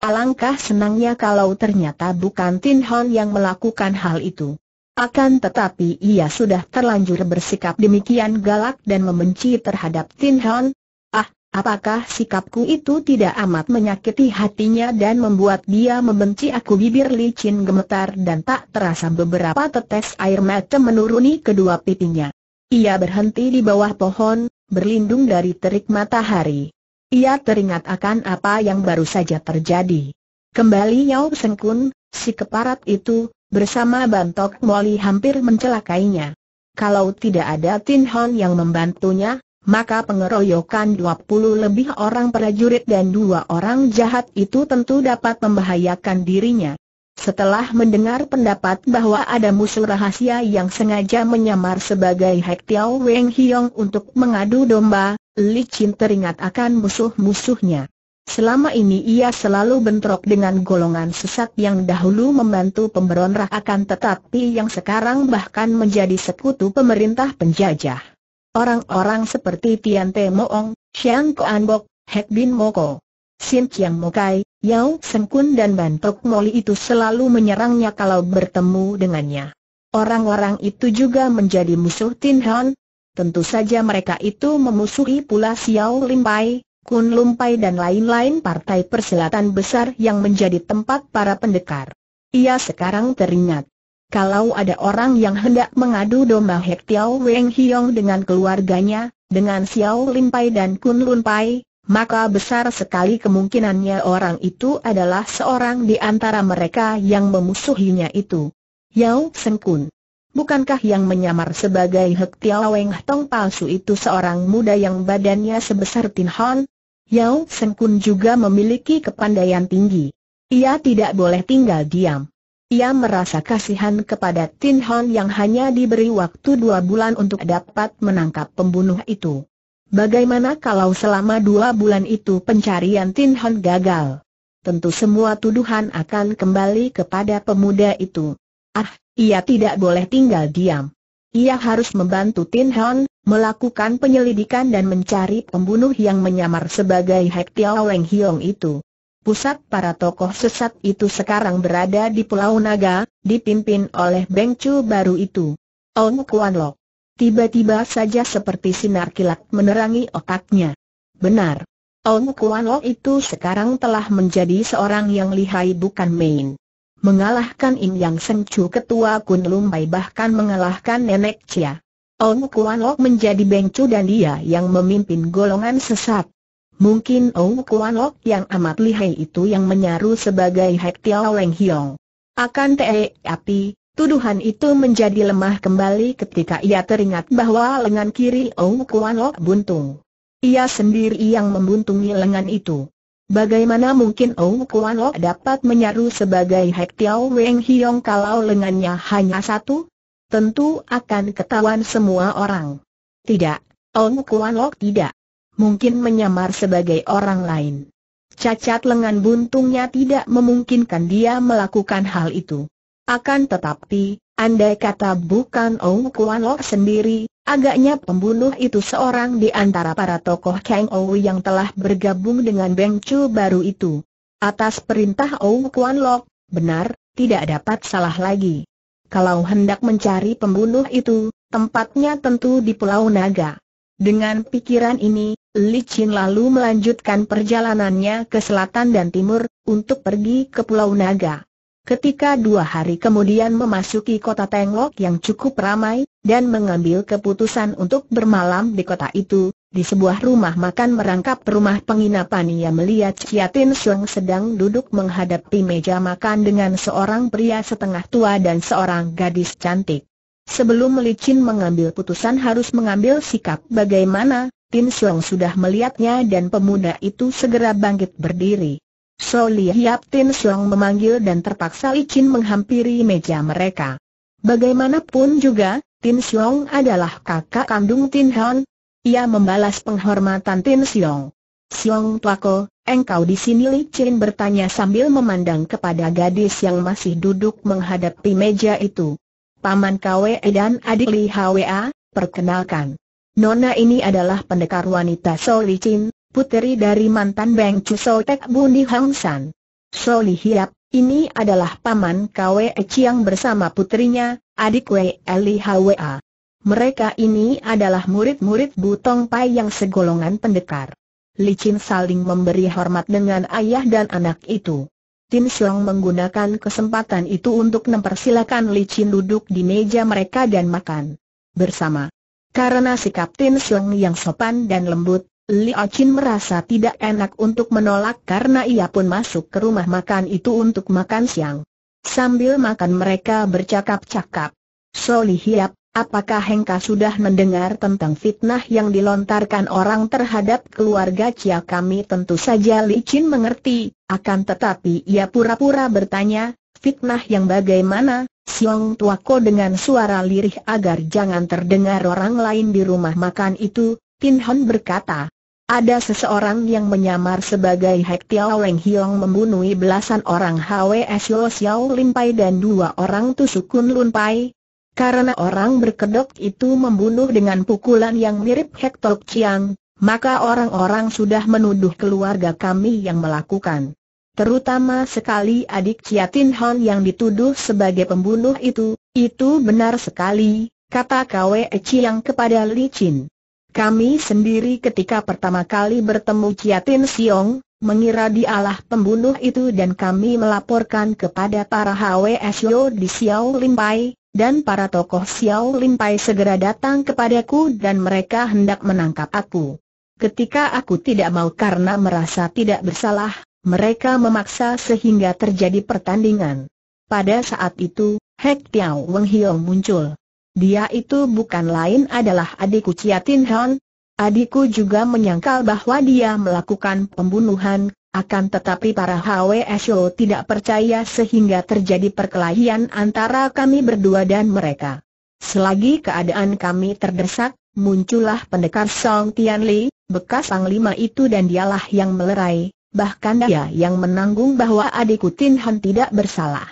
Alangkah senangnya kalau ternyata bukan Tin Hon yang melakukan hal itu. Akan tetapi ia sudah terlanjur bersikap demikian galak dan membenci terhadap Tin Hon. Ah, apakah sikapku itu tidak amat menyakiti hatinya dan membuat dia membenci aku bibir licin gemetar dan tak terasa beberapa tetes air mata menuruni kedua pipinya. Ia berhenti di bawah pohon, berlindung dari terik matahari. Ia teringat akan apa yang baru saja terjadi. Kembali Yao Sengkun, si keparat itu, bersama Bantok Moli hampir mencelakainya. Kalau tidak ada Tin Hon yang membantunya, maka pengeroyokan 20 lebih orang prajurit dan dua orang jahat itu tentu dapat membahayakan dirinya. Setelah mendengar pendapat bahwa ada musuh rahasia yang sengaja menyamar sebagai Hek Tiao Weng Hiong untuk mengadu domba, Li licin teringat akan musuh-musuhnya. Selama ini ia selalu bentrok dengan golongan sesat yang dahulu membantu pemberontak akan tetapi yang sekarang bahkan menjadi sekutu pemerintah penjajah. Orang-orang seperti Tian Te Moong, Xiang Kuan Bok, Hek Bin Moko, Xin Chiang Mokai, Yao Kun dan Bantok Moli itu selalu menyerangnya kalau bertemu dengannya. Orang-orang itu juga menjadi musuh Tin Han, Tentu saja mereka itu memusuhi pula Xiao Limpai, Kun Lumpai dan lain-lain partai persilatan besar yang menjadi tempat para pendekar. Ia sekarang teringat. Kalau ada orang yang hendak mengadu domba Hek Tiao Weng Hiong dengan keluarganya, dengan Xiao Limpai dan Kun Lumpai, maka besar sekali kemungkinannya orang itu adalah seorang di antara mereka yang memusuhinya itu. Yao Kun. Bukankah yang menyamar sebagai Hek Tiao Weng Tong palsu itu seorang muda yang badannya sebesar Tin Hon? Yao Sen Kun juga memiliki kepandaian tinggi. Ia tidak boleh tinggal diam. Ia merasa kasihan kepada Tin Hon yang hanya diberi waktu dua bulan untuk dapat menangkap pembunuh itu. Bagaimana kalau selama dua bulan itu pencarian Tin Hon gagal? Tentu semua tuduhan akan kembali kepada pemuda itu. Ah, ia tidak boleh tinggal diam. Ia harus membantu Tin Han, melakukan penyelidikan dan mencari pembunuh yang menyamar sebagai Hek Tiao Leng Hiong itu. Pusat para tokoh sesat itu sekarang berada di Pulau Naga, dipimpin oleh Beng Chu baru itu. Ong Kuan Lok. Tiba-tiba saja seperti sinar kilat menerangi otaknya. Benar. Ong Kuan Lok itu sekarang telah menjadi seorang yang lihai bukan main mengalahkan Im Yang Sengcu ketua Kun Lumbai bahkan mengalahkan Nenek Chia. Ong Kuan Lok menjadi bengcu dan dia yang memimpin golongan sesat. Mungkin Ong Kuan Lok yang amat lihai itu yang menyaru sebagai Hek Tiao Leng Hiong. Akan te api, Tuduhan itu menjadi lemah kembali ketika ia teringat bahwa lengan kiri Ong Kuan Lok buntung. Ia sendiri yang membuntungi lengan itu. Bagaimana mungkin Ong Kuan Lok dapat menyaru sebagai Hek Tiao Weng Hiong kalau lengannya hanya satu? Tentu akan ketahuan semua orang. Tidak, Ong Kuan Lok tidak. Mungkin menyamar sebagai orang lain. Cacat lengan buntungnya tidak memungkinkan dia melakukan hal itu. Akan tetapi, Andai kata bukan Ong Kuan Lok sendiri, agaknya pembunuh itu seorang di antara para tokoh Kang Ou yang telah bergabung dengan Beng Chu baru itu. Atas perintah Ong Kuan Lok, benar, tidak dapat salah lagi. Kalau hendak mencari pembunuh itu, tempatnya tentu di Pulau Naga. Dengan pikiran ini, Li Qin lalu melanjutkan perjalanannya ke selatan dan timur, untuk pergi ke Pulau Naga. Ketika dua hari kemudian memasuki kota Tengok yang cukup ramai, dan mengambil keputusan untuk bermalam di kota itu, di sebuah rumah makan merangkap rumah penginapan ia melihat Tin Sung sedang duduk menghadapi meja makan dengan seorang pria setengah tua dan seorang gadis cantik. Sebelum Li Chin mengambil putusan harus mengambil sikap bagaimana, Tin Sung sudah melihatnya dan pemuda itu segera bangkit berdiri. So Hiap Tin Siong memanggil dan terpaksa Icin menghampiri meja mereka. Bagaimanapun juga, Tin Siong adalah kakak kandung Tin Han. Ia membalas penghormatan Tin Siong. Siong Tuako, engkau di sini Li Chin bertanya sambil memandang kepada gadis yang masih duduk menghadapi meja itu. Paman Kwe dan adik Li Hwa, perkenalkan. Nona ini adalah pendekar wanita So Li Chin, puteri dari mantan Beng Chu Sotek Bundi Hang San. Li Hiap, ini adalah paman Kwe Chiang bersama putrinya, adik Wei Li Hwa. Mereka ini adalah murid-murid Butong Pai yang segolongan pendekar. Licin saling memberi hormat dengan ayah dan anak itu. Tin Siong menggunakan kesempatan itu untuk mempersilakan Licin duduk di meja mereka dan makan bersama. Karena sikap Tin Siong yang sopan dan lembut, Liao Chin merasa tidak enak untuk menolak karena ia pun masuk ke rumah makan itu untuk makan siang. Sambil makan mereka bercakap-cakap. Soli Hiap, apakah Hengka sudah mendengar tentang fitnah yang dilontarkan orang terhadap keluarga Cia kami? Tentu saja Li Chin mengerti, akan tetapi ia pura-pura bertanya, fitnah yang bagaimana? Siong Tuako dengan suara lirih agar jangan terdengar orang lain di rumah makan itu, Tin Hon berkata, ada seseorang yang menyamar sebagai Hek Tiao Leng Hiong membunuh belasan orang HWS Yo Xiao Lin Pai dan dua orang Tusukun Lun Pai. Karena orang berkedok itu membunuh dengan pukulan yang mirip Hek Tok Chiang, maka orang-orang sudah menuduh keluarga kami yang melakukan. Terutama sekali adik Tin Hon yang dituduh sebagai pembunuh itu, itu benar sekali, kata Kwe Chiang kepada Li Chin. Kami sendiri ketika pertama kali bertemu Ciatin Siong, mengira dialah pembunuh itu dan kami melaporkan kepada para HWSO di Xiao Limpai, dan para tokoh Xiao Limpai segera datang kepadaku dan mereka hendak menangkap aku. Ketika aku tidak mau karena merasa tidak bersalah, mereka memaksa sehingga terjadi pertandingan. Pada saat itu, Hek Tiao Weng Hiong muncul. Dia itu bukan lain adalah adikku Chia Tin Hon. Adikku juga menyangkal bahwa dia melakukan pembunuhan, akan tetapi para HWSO tidak percaya sehingga terjadi perkelahian antara kami berdua dan mereka. Selagi keadaan kami terdesak, muncullah pendekar Song Tianli, bekas panglima itu dan dialah yang melerai, bahkan dia yang menanggung bahwa adikku Tin Han tidak bersalah.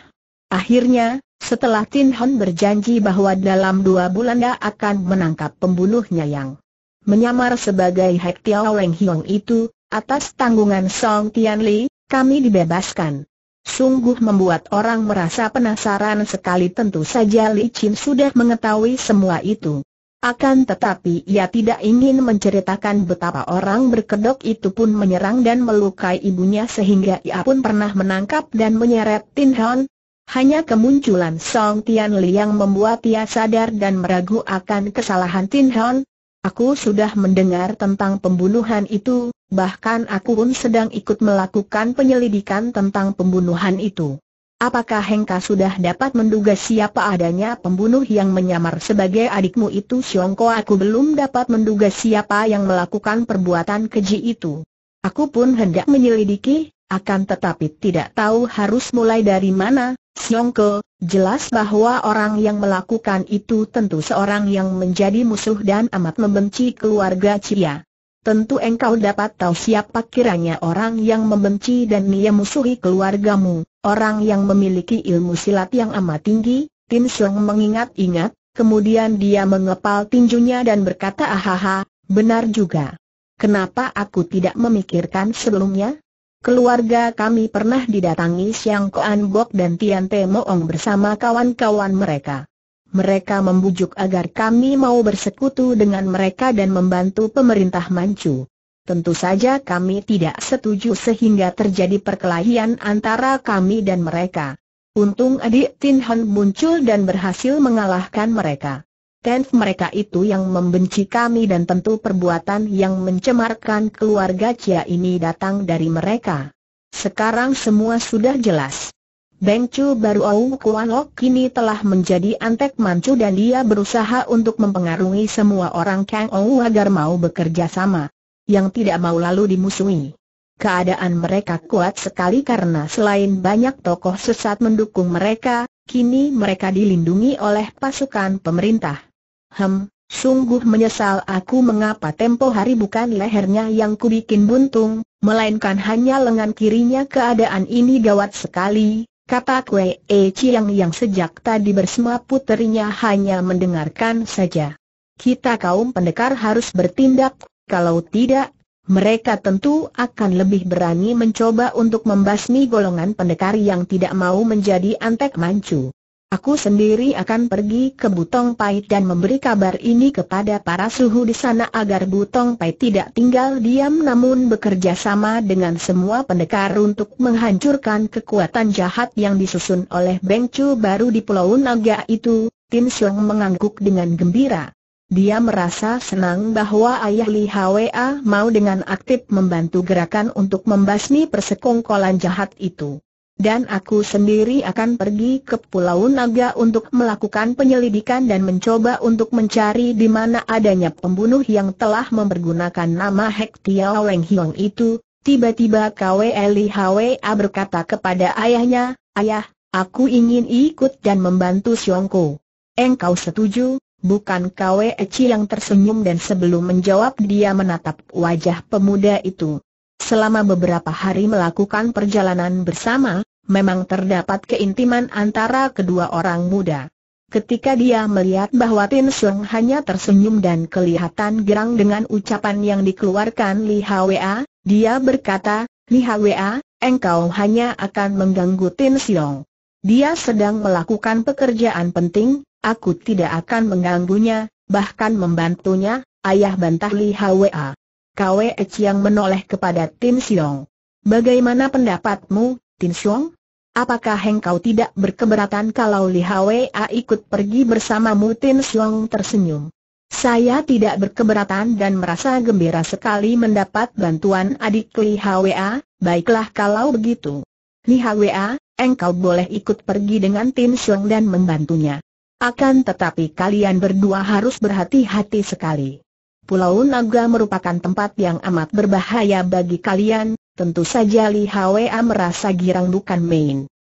Akhirnya, setelah Tin Hon berjanji bahwa dalam dua bulan dia akan menangkap pembunuhnya yang menyamar sebagai Hek Tiao Leng Hiong itu, atas tanggungan Song Tian Li, kami dibebaskan. Sungguh membuat orang merasa penasaran sekali tentu saja Li Chin sudah mengetahui semua itu. Akan tetapi ia tidak ingin menceritakan betapa orang berkedok itu pun menyerang dan melukai ibunya sehingga ia pun pernah menangkap dan menyeret Tin Hon, hanya kemunculan Song Li yang membuat ia sadar dan meragu akan kesalahan Tin Hon. Aku sudah mendengar tentang pembunuhan itu, bahkan aku pun sedang ikut melakukan penyelidikan tentang pembunuhan itu. Apakah Hengka sudah dapat menduga siapa adanya pembunuh yang menyamar sebagai adikmu itu Ko? aku belum dapat menduga siapa yang melakukan perbuatan keji itu. Aku pun hendak menyelidiki, akan tetapi tidak tahu harus mulai dari mana. Siongko, jelas bahwa orang yang melakukan itu tentu seorang yang menjadi musuh dan amat membenci keluarga Cia. Tentu engkau dapat tahu siapa kiranya orang yang membenci dan ia musuhi keluargamu, orang yang memiliki ilmu silat yang amat tinggi, Tim Siong mengingat-ingat, kemudian dia mengepal tinjunya dan berkata ahaha, benar juga. Kenapa aku tidak memikirkan sebelumnya? Keluarga kami pernah didatangi Siang Koan Bok dan Tian Te Moong bersama kawan-kawan mereka. Mereka membujuk agar kami mau bersekutu dengan mereka dan membantu pemerintah Manchu. Tentu saja kami tidak setuju sehingga terjadi perkelahian antara kami dan mereka. Untung adik Tin Han muncul dan berhasil mengalahkan mereka. Tenf mereka itu yang membenci kami dan tentu perbuatan yang mencemarkan keluarga Cia ini datang dari mereka. Sekarang semua sudah jelas. Beng Chu baru Au Kuan Lok kini telah menjadi antek mancu dan dia berusaha untuk mempengaruhi semua orang Kang Ou agar mau bekerja sama. Yang tidak mau lalu dimusuhi. Keadaan mereka kuat sekali karena selain banyak tokoh sesat mendukung mereka, kini mereka dilindungi oleh pasukan pemerintah. Hem, sungguh menyesal aku mengapa tempo hari bukan lehernya yang kubikin buntung, melainkan hanya lengan kirinya keadaan ini gawat sekali, kata Kwe E Chiang yang sejak tadi bersama puterinya hanya mendengarkan saja. Kita kaum pendekar harus bertindak, kalau tidak, mereka tentu akan lebih berani mencoba untuk membasmi golongan pendekar yang tidak mau menjadi antek mancu. Aku sendiri akan pergi ke Butong Pai dan memberi kabar ini kepada para suhu di sana agar Butong Pai tidak tinggal diam namun bekerja sama dengan semua pendekar untuk menghancurkan kekuatan jahat yang disusun oleh Beng Chu baru di Pulau Naga itu. Tin Xiong mengangguk dengan gembira. Dia merasa senang bahwa ayah Li Hwa mau dengan aktif membantu gerakan untuk membasmi persekongkolan jahat itu dan aku sendiri akan pergi ke Pulau Naga untuk melakukan penyelidikan dan mencoba untuk mencari di mana adanya pembunuh yang telah mempergunakan nama Hek Tiao Leng Hiong itu. Tiba-tiba Kwe Eli Hwa berkata kepada ayahnya, Ayah, aku ingin ikut dan membantu Siongko. Engkau setuju? Bukan Kwe Eci yang tersenyum dan sebelum menjawab dia menatap wajah pemuda itu. Selama beberapa hari melakukan perjalanan bersama, memang terdapat keintiman antara kedua orang muda. Ketika dia melihat bahwa Tin Seng hanya tersenyum dan kelihatan gerang dengan ucapan yang dikeluarkan Li Hwa, dia berkata, Li Hwa, engkau hanya akan mengganggu Tin Siong. Dia sedang melakukan pekerjaan penting, aku tidak akan mengganggunya, bahkan membantunya, ayah bantah Li Hwa. Kwe Chiang menoleh kepada Tin Siong. Bagaimana pendapatmu, Tin Siong? Apakah engkau tidak berkeberatan kalau Li Hwa ikut pergi bersamamu Tin Siong tersenyum? Saya tidak berkeberatan dan merasa gembira sekali mendapat bantuan adik Li Hwa, baiklah kalau begitu. Li Hwa, engkau boleh ikut pergi dengan Tin Siong dan membantunya. Akan tetapi kalian berdua harus berhati-hati sekali. Pulau Naga merupakan tempat yang amat berbahaya bagi kalian, tentu saja Li Hwa merasa girang bukan main.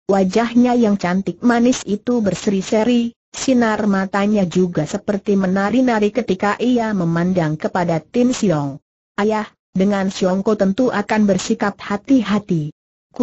Wajahnya yang cantik manis itu berseri-seri, sinar matanya juga seperti menari-nari ketika ia memandang kepada Tim Siong. Ayah, dengan Siongko tentu akan bersikap hati-hati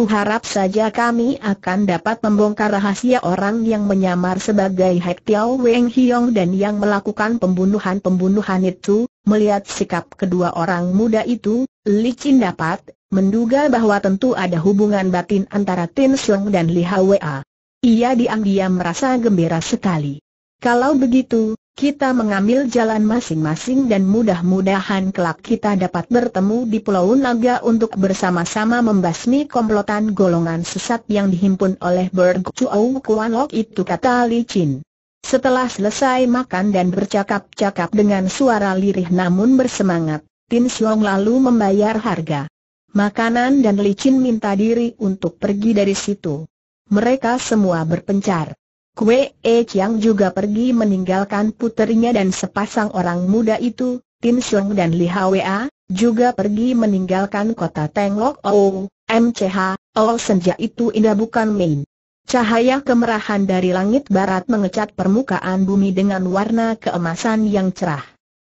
harap saja kami akan dapat membongkar rahasia orang yang menyamar sebagai Hek Tiao Weng Hiong dan yang melakukan pembunuhan-pembunuhan itu. Melihat sikap kedua orang muda itu, Li Qin dapat menduga bahwa tentu ada hubungan batin antara Tin Xiong dan Li Hwa. Ia diam-diam merasa gembira sekali. Kalau begitu, kita mengambil jalan masing-masing dan mudah-mudahan kelak kita dapat bertemu di Pulau Naga untuk bersama-sama membasmi komplotan golongan sesat yang dihimpun oleh Berg Chuau Kuan Lok itu kata Li Chin. Setelah selesai makan dan bercakap-cakap dengan suara lirih namun bersemangat, Tin Xiong lalu membayar harga makanan dan Li Chin minta diri untuk pergi dari situ. Mereka semua berpencar. Kue E Chiang juga pergi meninggalkan puterinya dan sepasang orang muda itu, Tin Sung dan Li Hwa, juga pergi meninggalkan kota Tenglok O, MCH, O senja itu indah bukan main. Cahaya kemerahan dari langit barat mengecat permukaan bumi dengan warna keemasan yang cerah.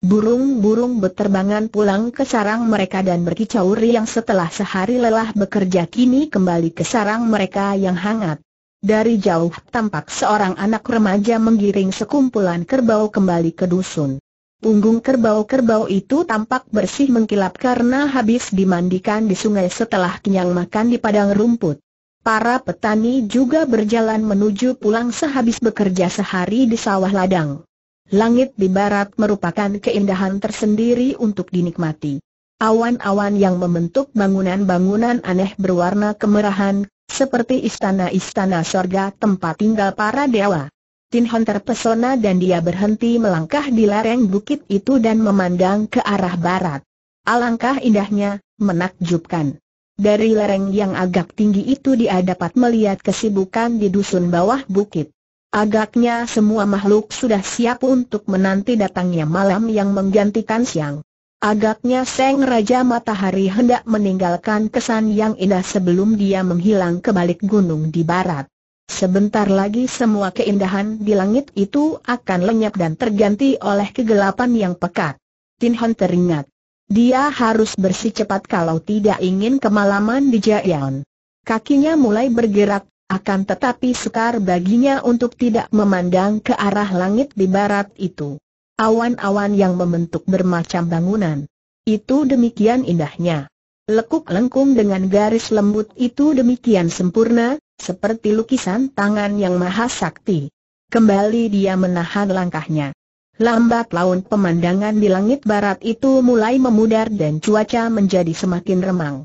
Burung-burung beterbangan pulang ke sarang mereka dan berkicau riang setelah sehari lelah bekerja kini kembali ke sarang mereka yang hangat. Dari jauh tampak seorang anak remaja menggiring sekumpulan kerbau kembali ke dusun. Punggung kerbau-kerbau itu tampak bersih mengkilap karena habis dimandikan di sungai setelah kenyang makan di padang rumput. Para petani juga berjalan menuju pulang sehabis bekerja sehari di sawah ladang. Langit di barat merupakan keindahan tersendiri untuk dinikmati. Awan-awan yang membentuk bangunan-bangunan aneh berwarna kemerahan seperti istana-istana sorga tempat tinggal para dewa. Tin Hon terpesona dan dia berhenti melangkah di lereng bukit itu dan memandang ke arah barat. Alangkah indahnya, menakjubkan. Dari lereng yang agak tinggi itu dia dapat melihat kesibukan di dusun bawah bukit. Agaknya semua makhluk sudah siap untuk menanti datangnya malam yang menggantikan siang. Agaknya Seng Raja Matahari hendak meninggalkan kesan yang indah sebelum dia menghilang ke balik gunung di barat. Sebentar lagi semua keindahan di langit itu akan lenyap dan terganti oleh kegelapan yang pekat. Tin Han teringat. Dia harus bersih cepat kalau tidak ingin kemalaman di Jaeon. Kakinya mulai bergerak, akan tetapi sukar baginya untuk tidak memandang ke arah langit di barat itu. Awan-awan yang membentuk bermacam bangunan. Itu demikian indahnya. Lekuk lengkung dengan garis lembut itu demikian sempurna, seperti lukisan tangan yang maha sakti. Kembali dia menahan langkahnya. Lambat laun pemandangan di langit barat itu mulai memudar dan cuaca menjadi semakin remang.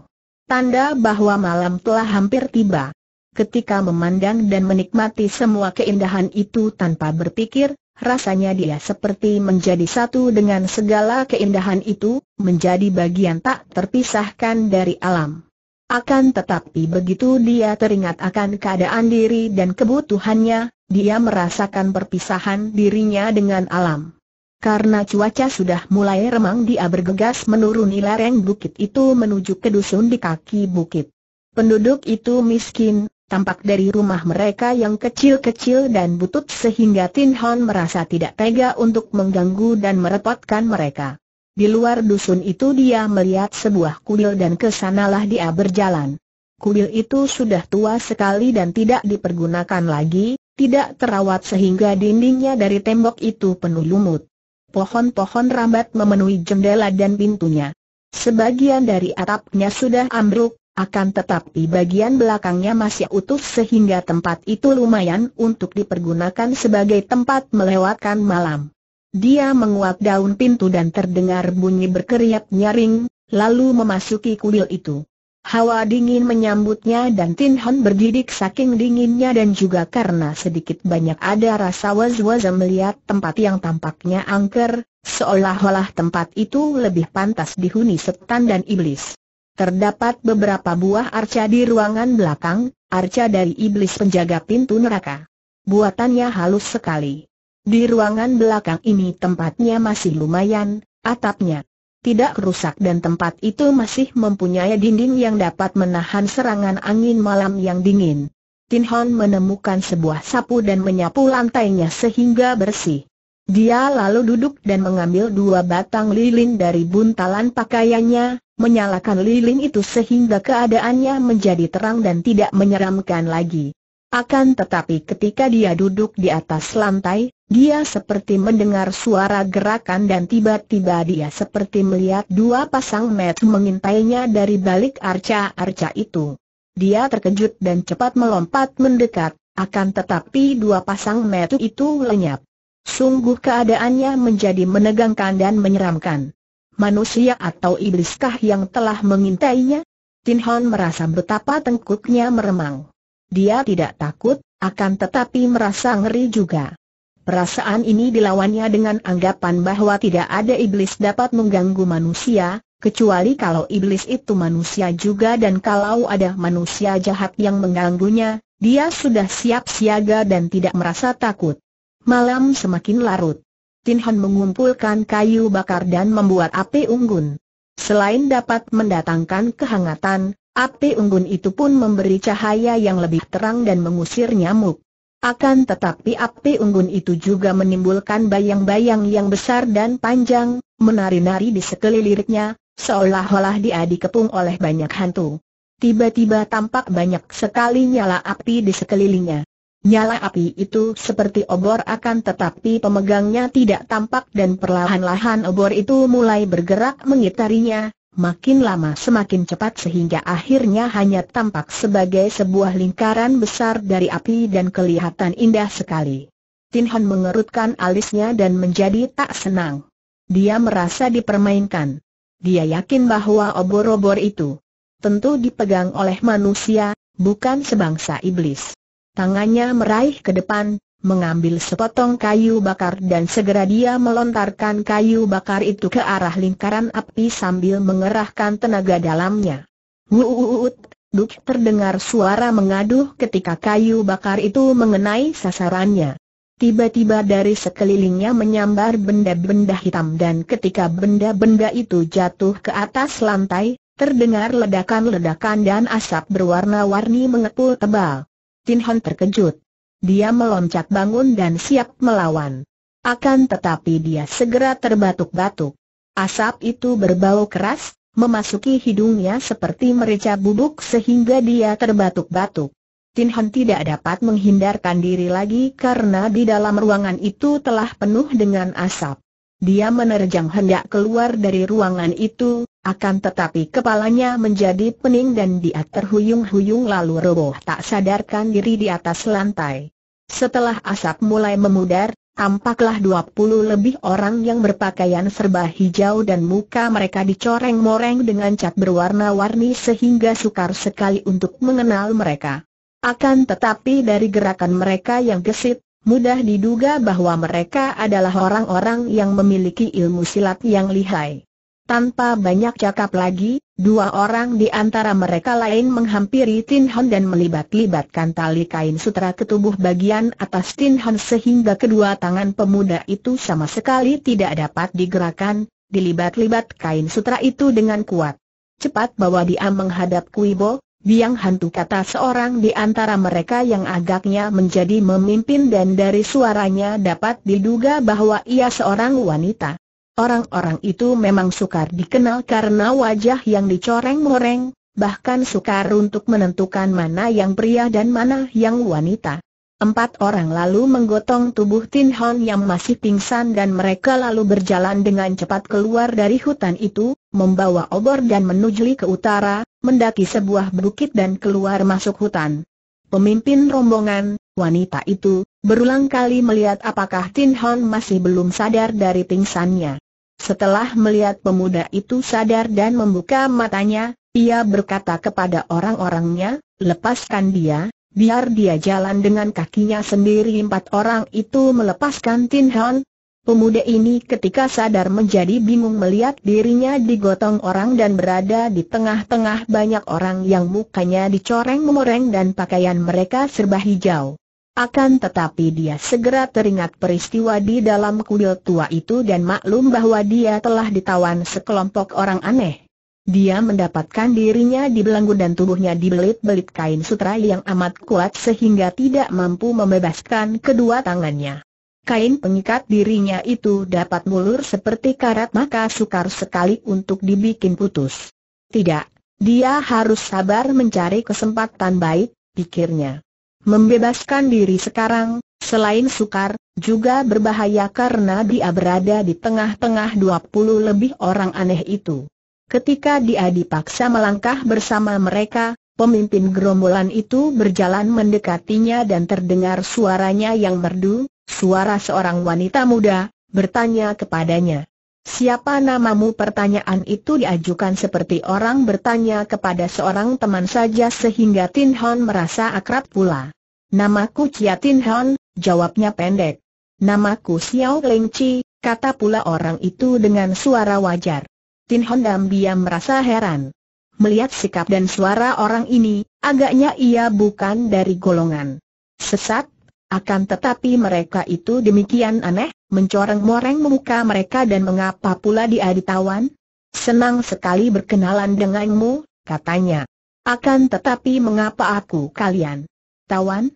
Tanda bahwa malam telah hampir tiba. Ketika memandang dan menikmati semua keindahan itu tanpa berpikir, Rasanya dia seperti menjadi satu dengan segala keindahan itu, menjadi bagian tak terpisahkan dari alam. Akan tetapi begitu dia teringat akan keadaan diri dan kebutuhannya, dia merasakan perpisahan dirinya dengan alam. Karena cuaca sudah mulai remang dia bergegas menuruni lereng bukit itu menuju ke dusun di kaki bukit. Penduduk itu miskin, tampak dari rumah mereka yang kecil-kecil dan butut sehingga Tin Hon merasa tidak tega untuk mengganggu dan merepotkan mereka. Di luar dusun itu dia melihat sebuah kuil dan kesanalah dia berjalan. Kuil itu sudah tua sekali dan tidak dipergunakan lagi, tidak terawat sehingga dindingnya dari tembok itu penuh lumut. Pohon-pohon rambat memenuhi jendela dan pintunya. Sebagian dari atapnya sudah ambruk, akan tetapi bagian belakangnya masih utuh sehingga tempat itu lumayan untuk dipergunakan sebagai tempat melewatkan malam. Dia menguap daun pintu dan terdengar bunyi berkeriap nyaring, lalu memasuki kuil itu. Hawa dingin menyambutnya dan Tin Han berdidik saking dinginnya dan juga karena sedikit banyak ada rasa was-wasa melihat tempat yang tampaknya angker, seolah-olah tempat itu lebih pantas dihuni setan dan iblis. Terdapat beberapa buah arca di ruangan belakang, arca dari iblis penjaga pintu neraka. Buatannya halus sekali. Di ruangan belakang ini tempatnya masih lumayan, atapnya tidak rusak dan tempat itu masih mempunyai dinding yang dapat menahan serangan angin malam yang dingin. Tin Hon menemukan sebuah sapu dan menyapu lantainya sehingga bersih. Dia lalu duduk dan mengambil dua batang lilin dari buntalan pakaiannya, menyalakan lilin itu sehingga keadaannya menjadi terang dan tidak menyeramkan lagi. Akan tetapi ketika dia duduk di atas lantai, dia seperti mendengar suara gerakan dan tiba-tiba dia seperti melihat dua pasang mata mengintainya dari balik arca-arca itu. Dia terkejut dan cepat melompat mendekat, akan tetapi dua pasang mata itu lenyap. Sungguh keadaannya menjadi menegangkan dan menyeramkan manusia atau ibliskah yang telah mengintainya? Tin Hon merasa betapa tengkuknya meremang. Dia tidak takut, akan tetapi merasa ngeri juga. Perasaan ini dilawannya dengan anggapan bahwa tidak ada iblis dapat mengganggu manusia, kecuali kalau iblis itu manusia juga dan kalau ada manusia jahat yang mengganggunya, dia sudah siap siaga dan tidak merasa takut. Malam semakin larut. Tin Han mengumpulkan kayu bakar dan membuat api unggun. Selain dapat mendatangkan kehangatan, api unggun itu pun memberi cahaya yang lebih terang dan mengusir nyamuk. Akan tetapi api unggun itu juga menimbulkan bayang-bayang yang besar dan panjang, menari-nari di sekelilingnya, seolah-olah dia dikepung oleh banyak hantu. Tiba-tiba tampak banyak sekali nyala api di sekelilingnya. Nyala api itu seperti obor akan tetapi pemegangnya tidak tampak dan perlahan-lahan obor itu mulai bergerak mengitarinya, makin lama semakin cepat sehingga akhirnya hanya tampak sebagai sebuah lingkaran besar dari api dan kelihatan indah sekali. Tinhan mengerutkan alisnya dan menjadi tak senang. Dia merasa dipermainkan. Dia yakin bahwa obor-obor itu tentu dipegang oleh manusia, bukan sebangsa iblis. Tangannya meraih ke depan, mengambil sepotong kayu bakar dan segera dia melontarkan kayu bakar itu ke arah lingkaran api sambil mengerahkan tenaga dalamnya. Wuuut, duk terdengar suara mengaduh ketika kayu bakar itu mengenai sasarannya. Tiba-tiba dari sekelilingnya menyambar benda-benda hitam dan ketika benda-benda itu jatuh ke atas lantai, terdengar ledakan-ledakan dan asap berwarna-warni mengepul tebal. Tin Hon terkejut. Dia meloncat bangun dan siap melawan. Akan tetapi dia segera terbatuk-batuk. Asap itu berbau keras, memasuki hidungnya seperti merica bubuk sehingga dia terbatuk-batuk. Tin Hon tidak dapat menghindarkan diri lagi karena di dalam ruangan itu telah penuh dengan asap. Dia menerjang hendak keluar dari ruangan itu, akan tetapi kepalanya menjadi pening dan dia terhuyung-huyung lalu roboh tak sadarkan diri di atas lantai. Setelah asap mulai memudar, tampaklah 20 lebih orang yang berpakaian serba hijau dan muka mereka dicoreng-moreng dengan cat berwarna-warni sehingga sukar sekali untuk mengenal mereka. Akan tetapi dari gerakan mereka yang gesit, mudah diduga bahwa mereka adalah orang-orang yang memiliki ilmu silat yang lihai. Tanpa banyak cakap lagi, dua orang di antara mereka lain menghampiri Tin Hon dan melibat-libatkan tali kain sutra ke tubuh bagian atas Tin Hon sehingga kedua tangan pemuda itu sama sekali tidak dapat digerakkan, dilibat-libat kain sutra itu dengan kuat. Cepat bawa dia menghadap Kuibo, biang hantu kata seorang di antara mereka yang agaknya menjadi memimpin dan dari suaranya dapat diduga bahwa ia seorang wanita. Orang-orang itu memang sukar dikenal karena wajah yang dicoreng-moreng, bahkan sukar untuk menentukan mana yang pria dan mana yang wanita. Empat orang lalu menggotong tubuh Tin Hon yang masih pingsan dan mereka lalu berjalan dengan cepat keluar dari hutan itu, membawa obor dan menuju ke utara, mendaki sebuah bukit dan keluar masuk hutan. Pemimpin rombongan, wanita itu, berulang kali melihat apakah Tin Hon masih belum sadar dari pingsannya. Setelah melihat pemuda itu sadar dan membuka matanya, ia berkata kepada orang-orangnya, lepaskan dia, biar dia jalan dengan kakinya sendiri empat orang itu melepaskan Tin Hon. Pemuda ini ketika sadar menjadi bingung melihat dirinya digotong orang dan berada di tengah-tengah banyak orang yang mukanya dicoreng memoreng dan pakaian mereka serba hijau. Akan tetapi dia segera teringat peristiwa di dalam kuil tua itu dan maklum bahwa dia telah ditawan sekelompok orang aneh. Dia mendapatkan dirinya dibelenggu dan tubuhnya dibelit-belit kain sutra yang amat kuat sehingga tidak mampu membebaskan kedua tangannya. Kain pengikat dirinya itu dapat mulur seperti karat maka sukar sekali untuk dibikin putus. Tidak, dia harus sabar mencari kesempatan baik, pikirnya. Membebaskan diri sekarang, selain sukar, juga berbahaya karena dia berada di tengah-tengah 20 lebih orang aneh itu. Ketika dia dipaksa melangkah bersama mereka, pemimpin gerombolan itu berjalan mendekatinya dan terdengar suaranya yang merdu, suara seorang wanita muda, bertanya kepadanya. Siapa namamu pertanyaan itu diajukan seperti orang bertanya kepada seorang teman saja sehingga Tin Hon merasa akrab pula. Namaku Tin Hon, jawabnya pendek. Namaku Xiao Leng Chi, kata pula orang itu dengan suara wajar. Tin Hon Dam diam merasa heran. Melihat sikap dan suara orang ini, agaknya ia bukan dari golongan sesat, akan tetapi mereka itu demikian aneh, mencoreng-moreng muka mereka dan mengapa pula dia ditawan? Senang sekali berkenalan denganmu, katanya. Akan tetapi mengapa aku kalian? Tawan?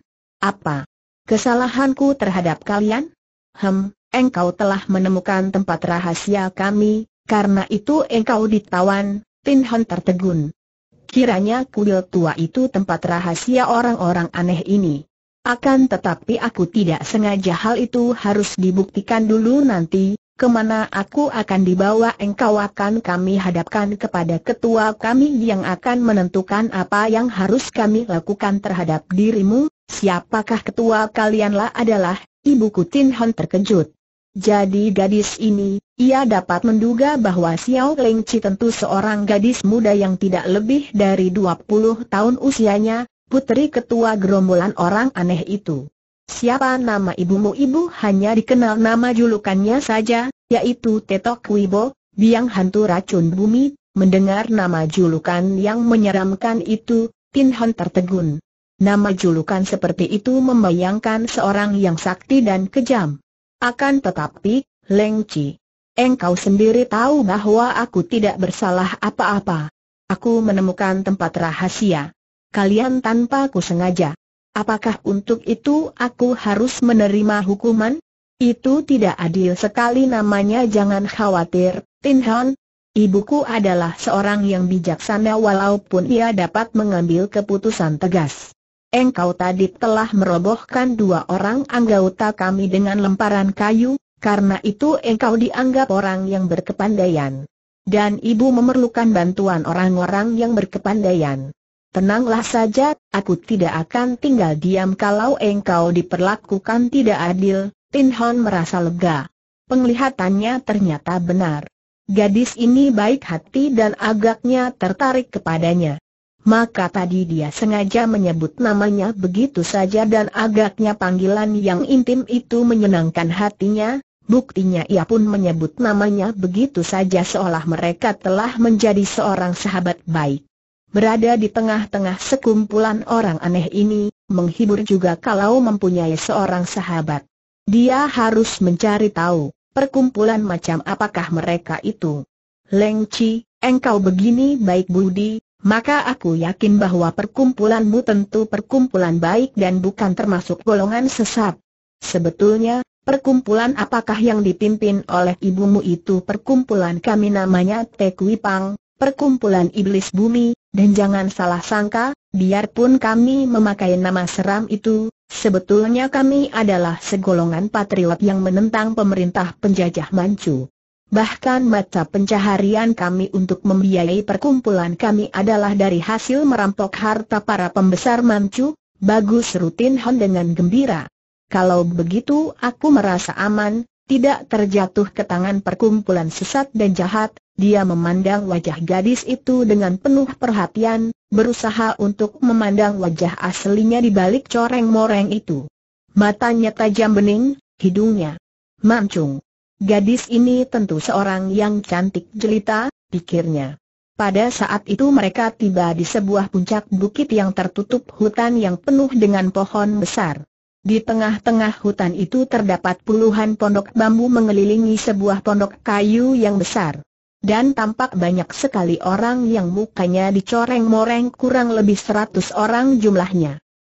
Apa? Kesalahanku terhadap kalian? Hem, engkau telah menemukan tempat rahasia kami, karena itu engkau ditawan, Tin Hon tertegun. Kiranya kuil tua itu tempat rahasia orang-orang aneh ini. Akan tetapi aku tidak sengaja hal itu harus dibuktikan dulu nanti, kemana aku akan dibawa engkau akan kami hadapkan kepada ketua kami yang akan menentukan apa yang harus kami lakukan terhadap dirimu, Siapakah ketua kalianlah adalah, ibuku Tin Hon terkejut. Jadi gadis ini, ia dapat menduga bahwa Xiao Leng Chi tentu seorang gadis muda yang tidak lebih dari 20 tahun usianya, putri ketua gerombolan orang aneh itu. Siapa nama ibumu? Ibu hanya dikenal nama julukannya saja, yaitu Tetok Wibo, biang hantu racun bumi. Mendengar nama julukan yang menyeramkan itu, Tin Hon tertegun. Nama julukan seperti itu membayangkan seorang yang sakti dan kejam. Akan tetapi, Leng Chi, engkau sendiri tahu bahwa aku tidak bersalah apa-apa. Aku menemukan tempat rahasia. Kalian tanpa ku sengaja. Apakah untuk itu aku harus menerima hukuman? Itu tidak adil sekali namanya jangan khawatir, Tin Han. Ibuku adalah seorang yang bijaksana walaupun ia dapat mengambil keputusan tegas engkau tadi telah merobohkan dua orang anggota kami dengan lemparan kayu, karena itu engkau dianggap orang yang berkepandaian. Dan ibu memerlukan bantuan orang-orang yang berkepandaian. Tenanglah saja, aku tidak akan tinggal diam kalau engkau diperlakukan tidak adil, Tin Hon merasa lega. Penglihatannya ternyata benar. Gadis ini baik hati dan agaknya tertarik kepadanya. Maka tadi dia sengaja menyebut namanya begitu saja dan agaknya panggilan yang intim itu menyenangkan hatinya, buktinya ia pun menyebut namanya begitu saja seolah mereka telah menjadi seorang sahabat baik. Berada di tengah-tengah sekumpulan orang aneh ini, menghibur juga kalau mempunyai seorang sahabat. Dia harus mencari tahu, perkumpulan macam apakah mereka itu. Leng Chi, engkau begini baik budi, maka aku yakin bahwa perkumpulanmu tentu perkumpulan baik dan bukan termasuk golongan sesat. Sebetulnya, perkumpulan apakah yang dipimpin oleh ibumu itu perkumpulan kami namanya Tekwipang, perkumpulan iblis bumi, dan jangan salah sangka, biarpun kami memakai nama seram itu, sebetulnya kami adalah segolongan patriot yang menentang pemerintah penjajah Manchu. Bahkan mata pencaharian kami untuk membiayai perkumpulan kami adalah dari hasil merampok harta para pembesar mancu, bagus rutin Hon dengan gembira. Kalau begitu aku merasa aman, tidak terjatuh ke tangan perkumpulan sesat dan jahat, dia memandang wajah gadis itu dengan penuh perhatian, berusaha untuk memandang wajah aslinya di balik coreng-moreng itu. Matanya tajam bening, hidungnya mancung. Gadis ini tentu seorang yang cantik jelita, pikirnya. Pada saat itu mereka tiba di sebuah puncak bukit yang tertutup hutan yang penuh dengan pohon besar. Di tengah-tengah hutan itu terdapat puluhan pondok bambu mengelilingi sebuah pondok kayu yang besar. Dan tampak banyak sekali orang yang mukanya dicoreng-moreng kurang lebih seratus orang jumlahnya.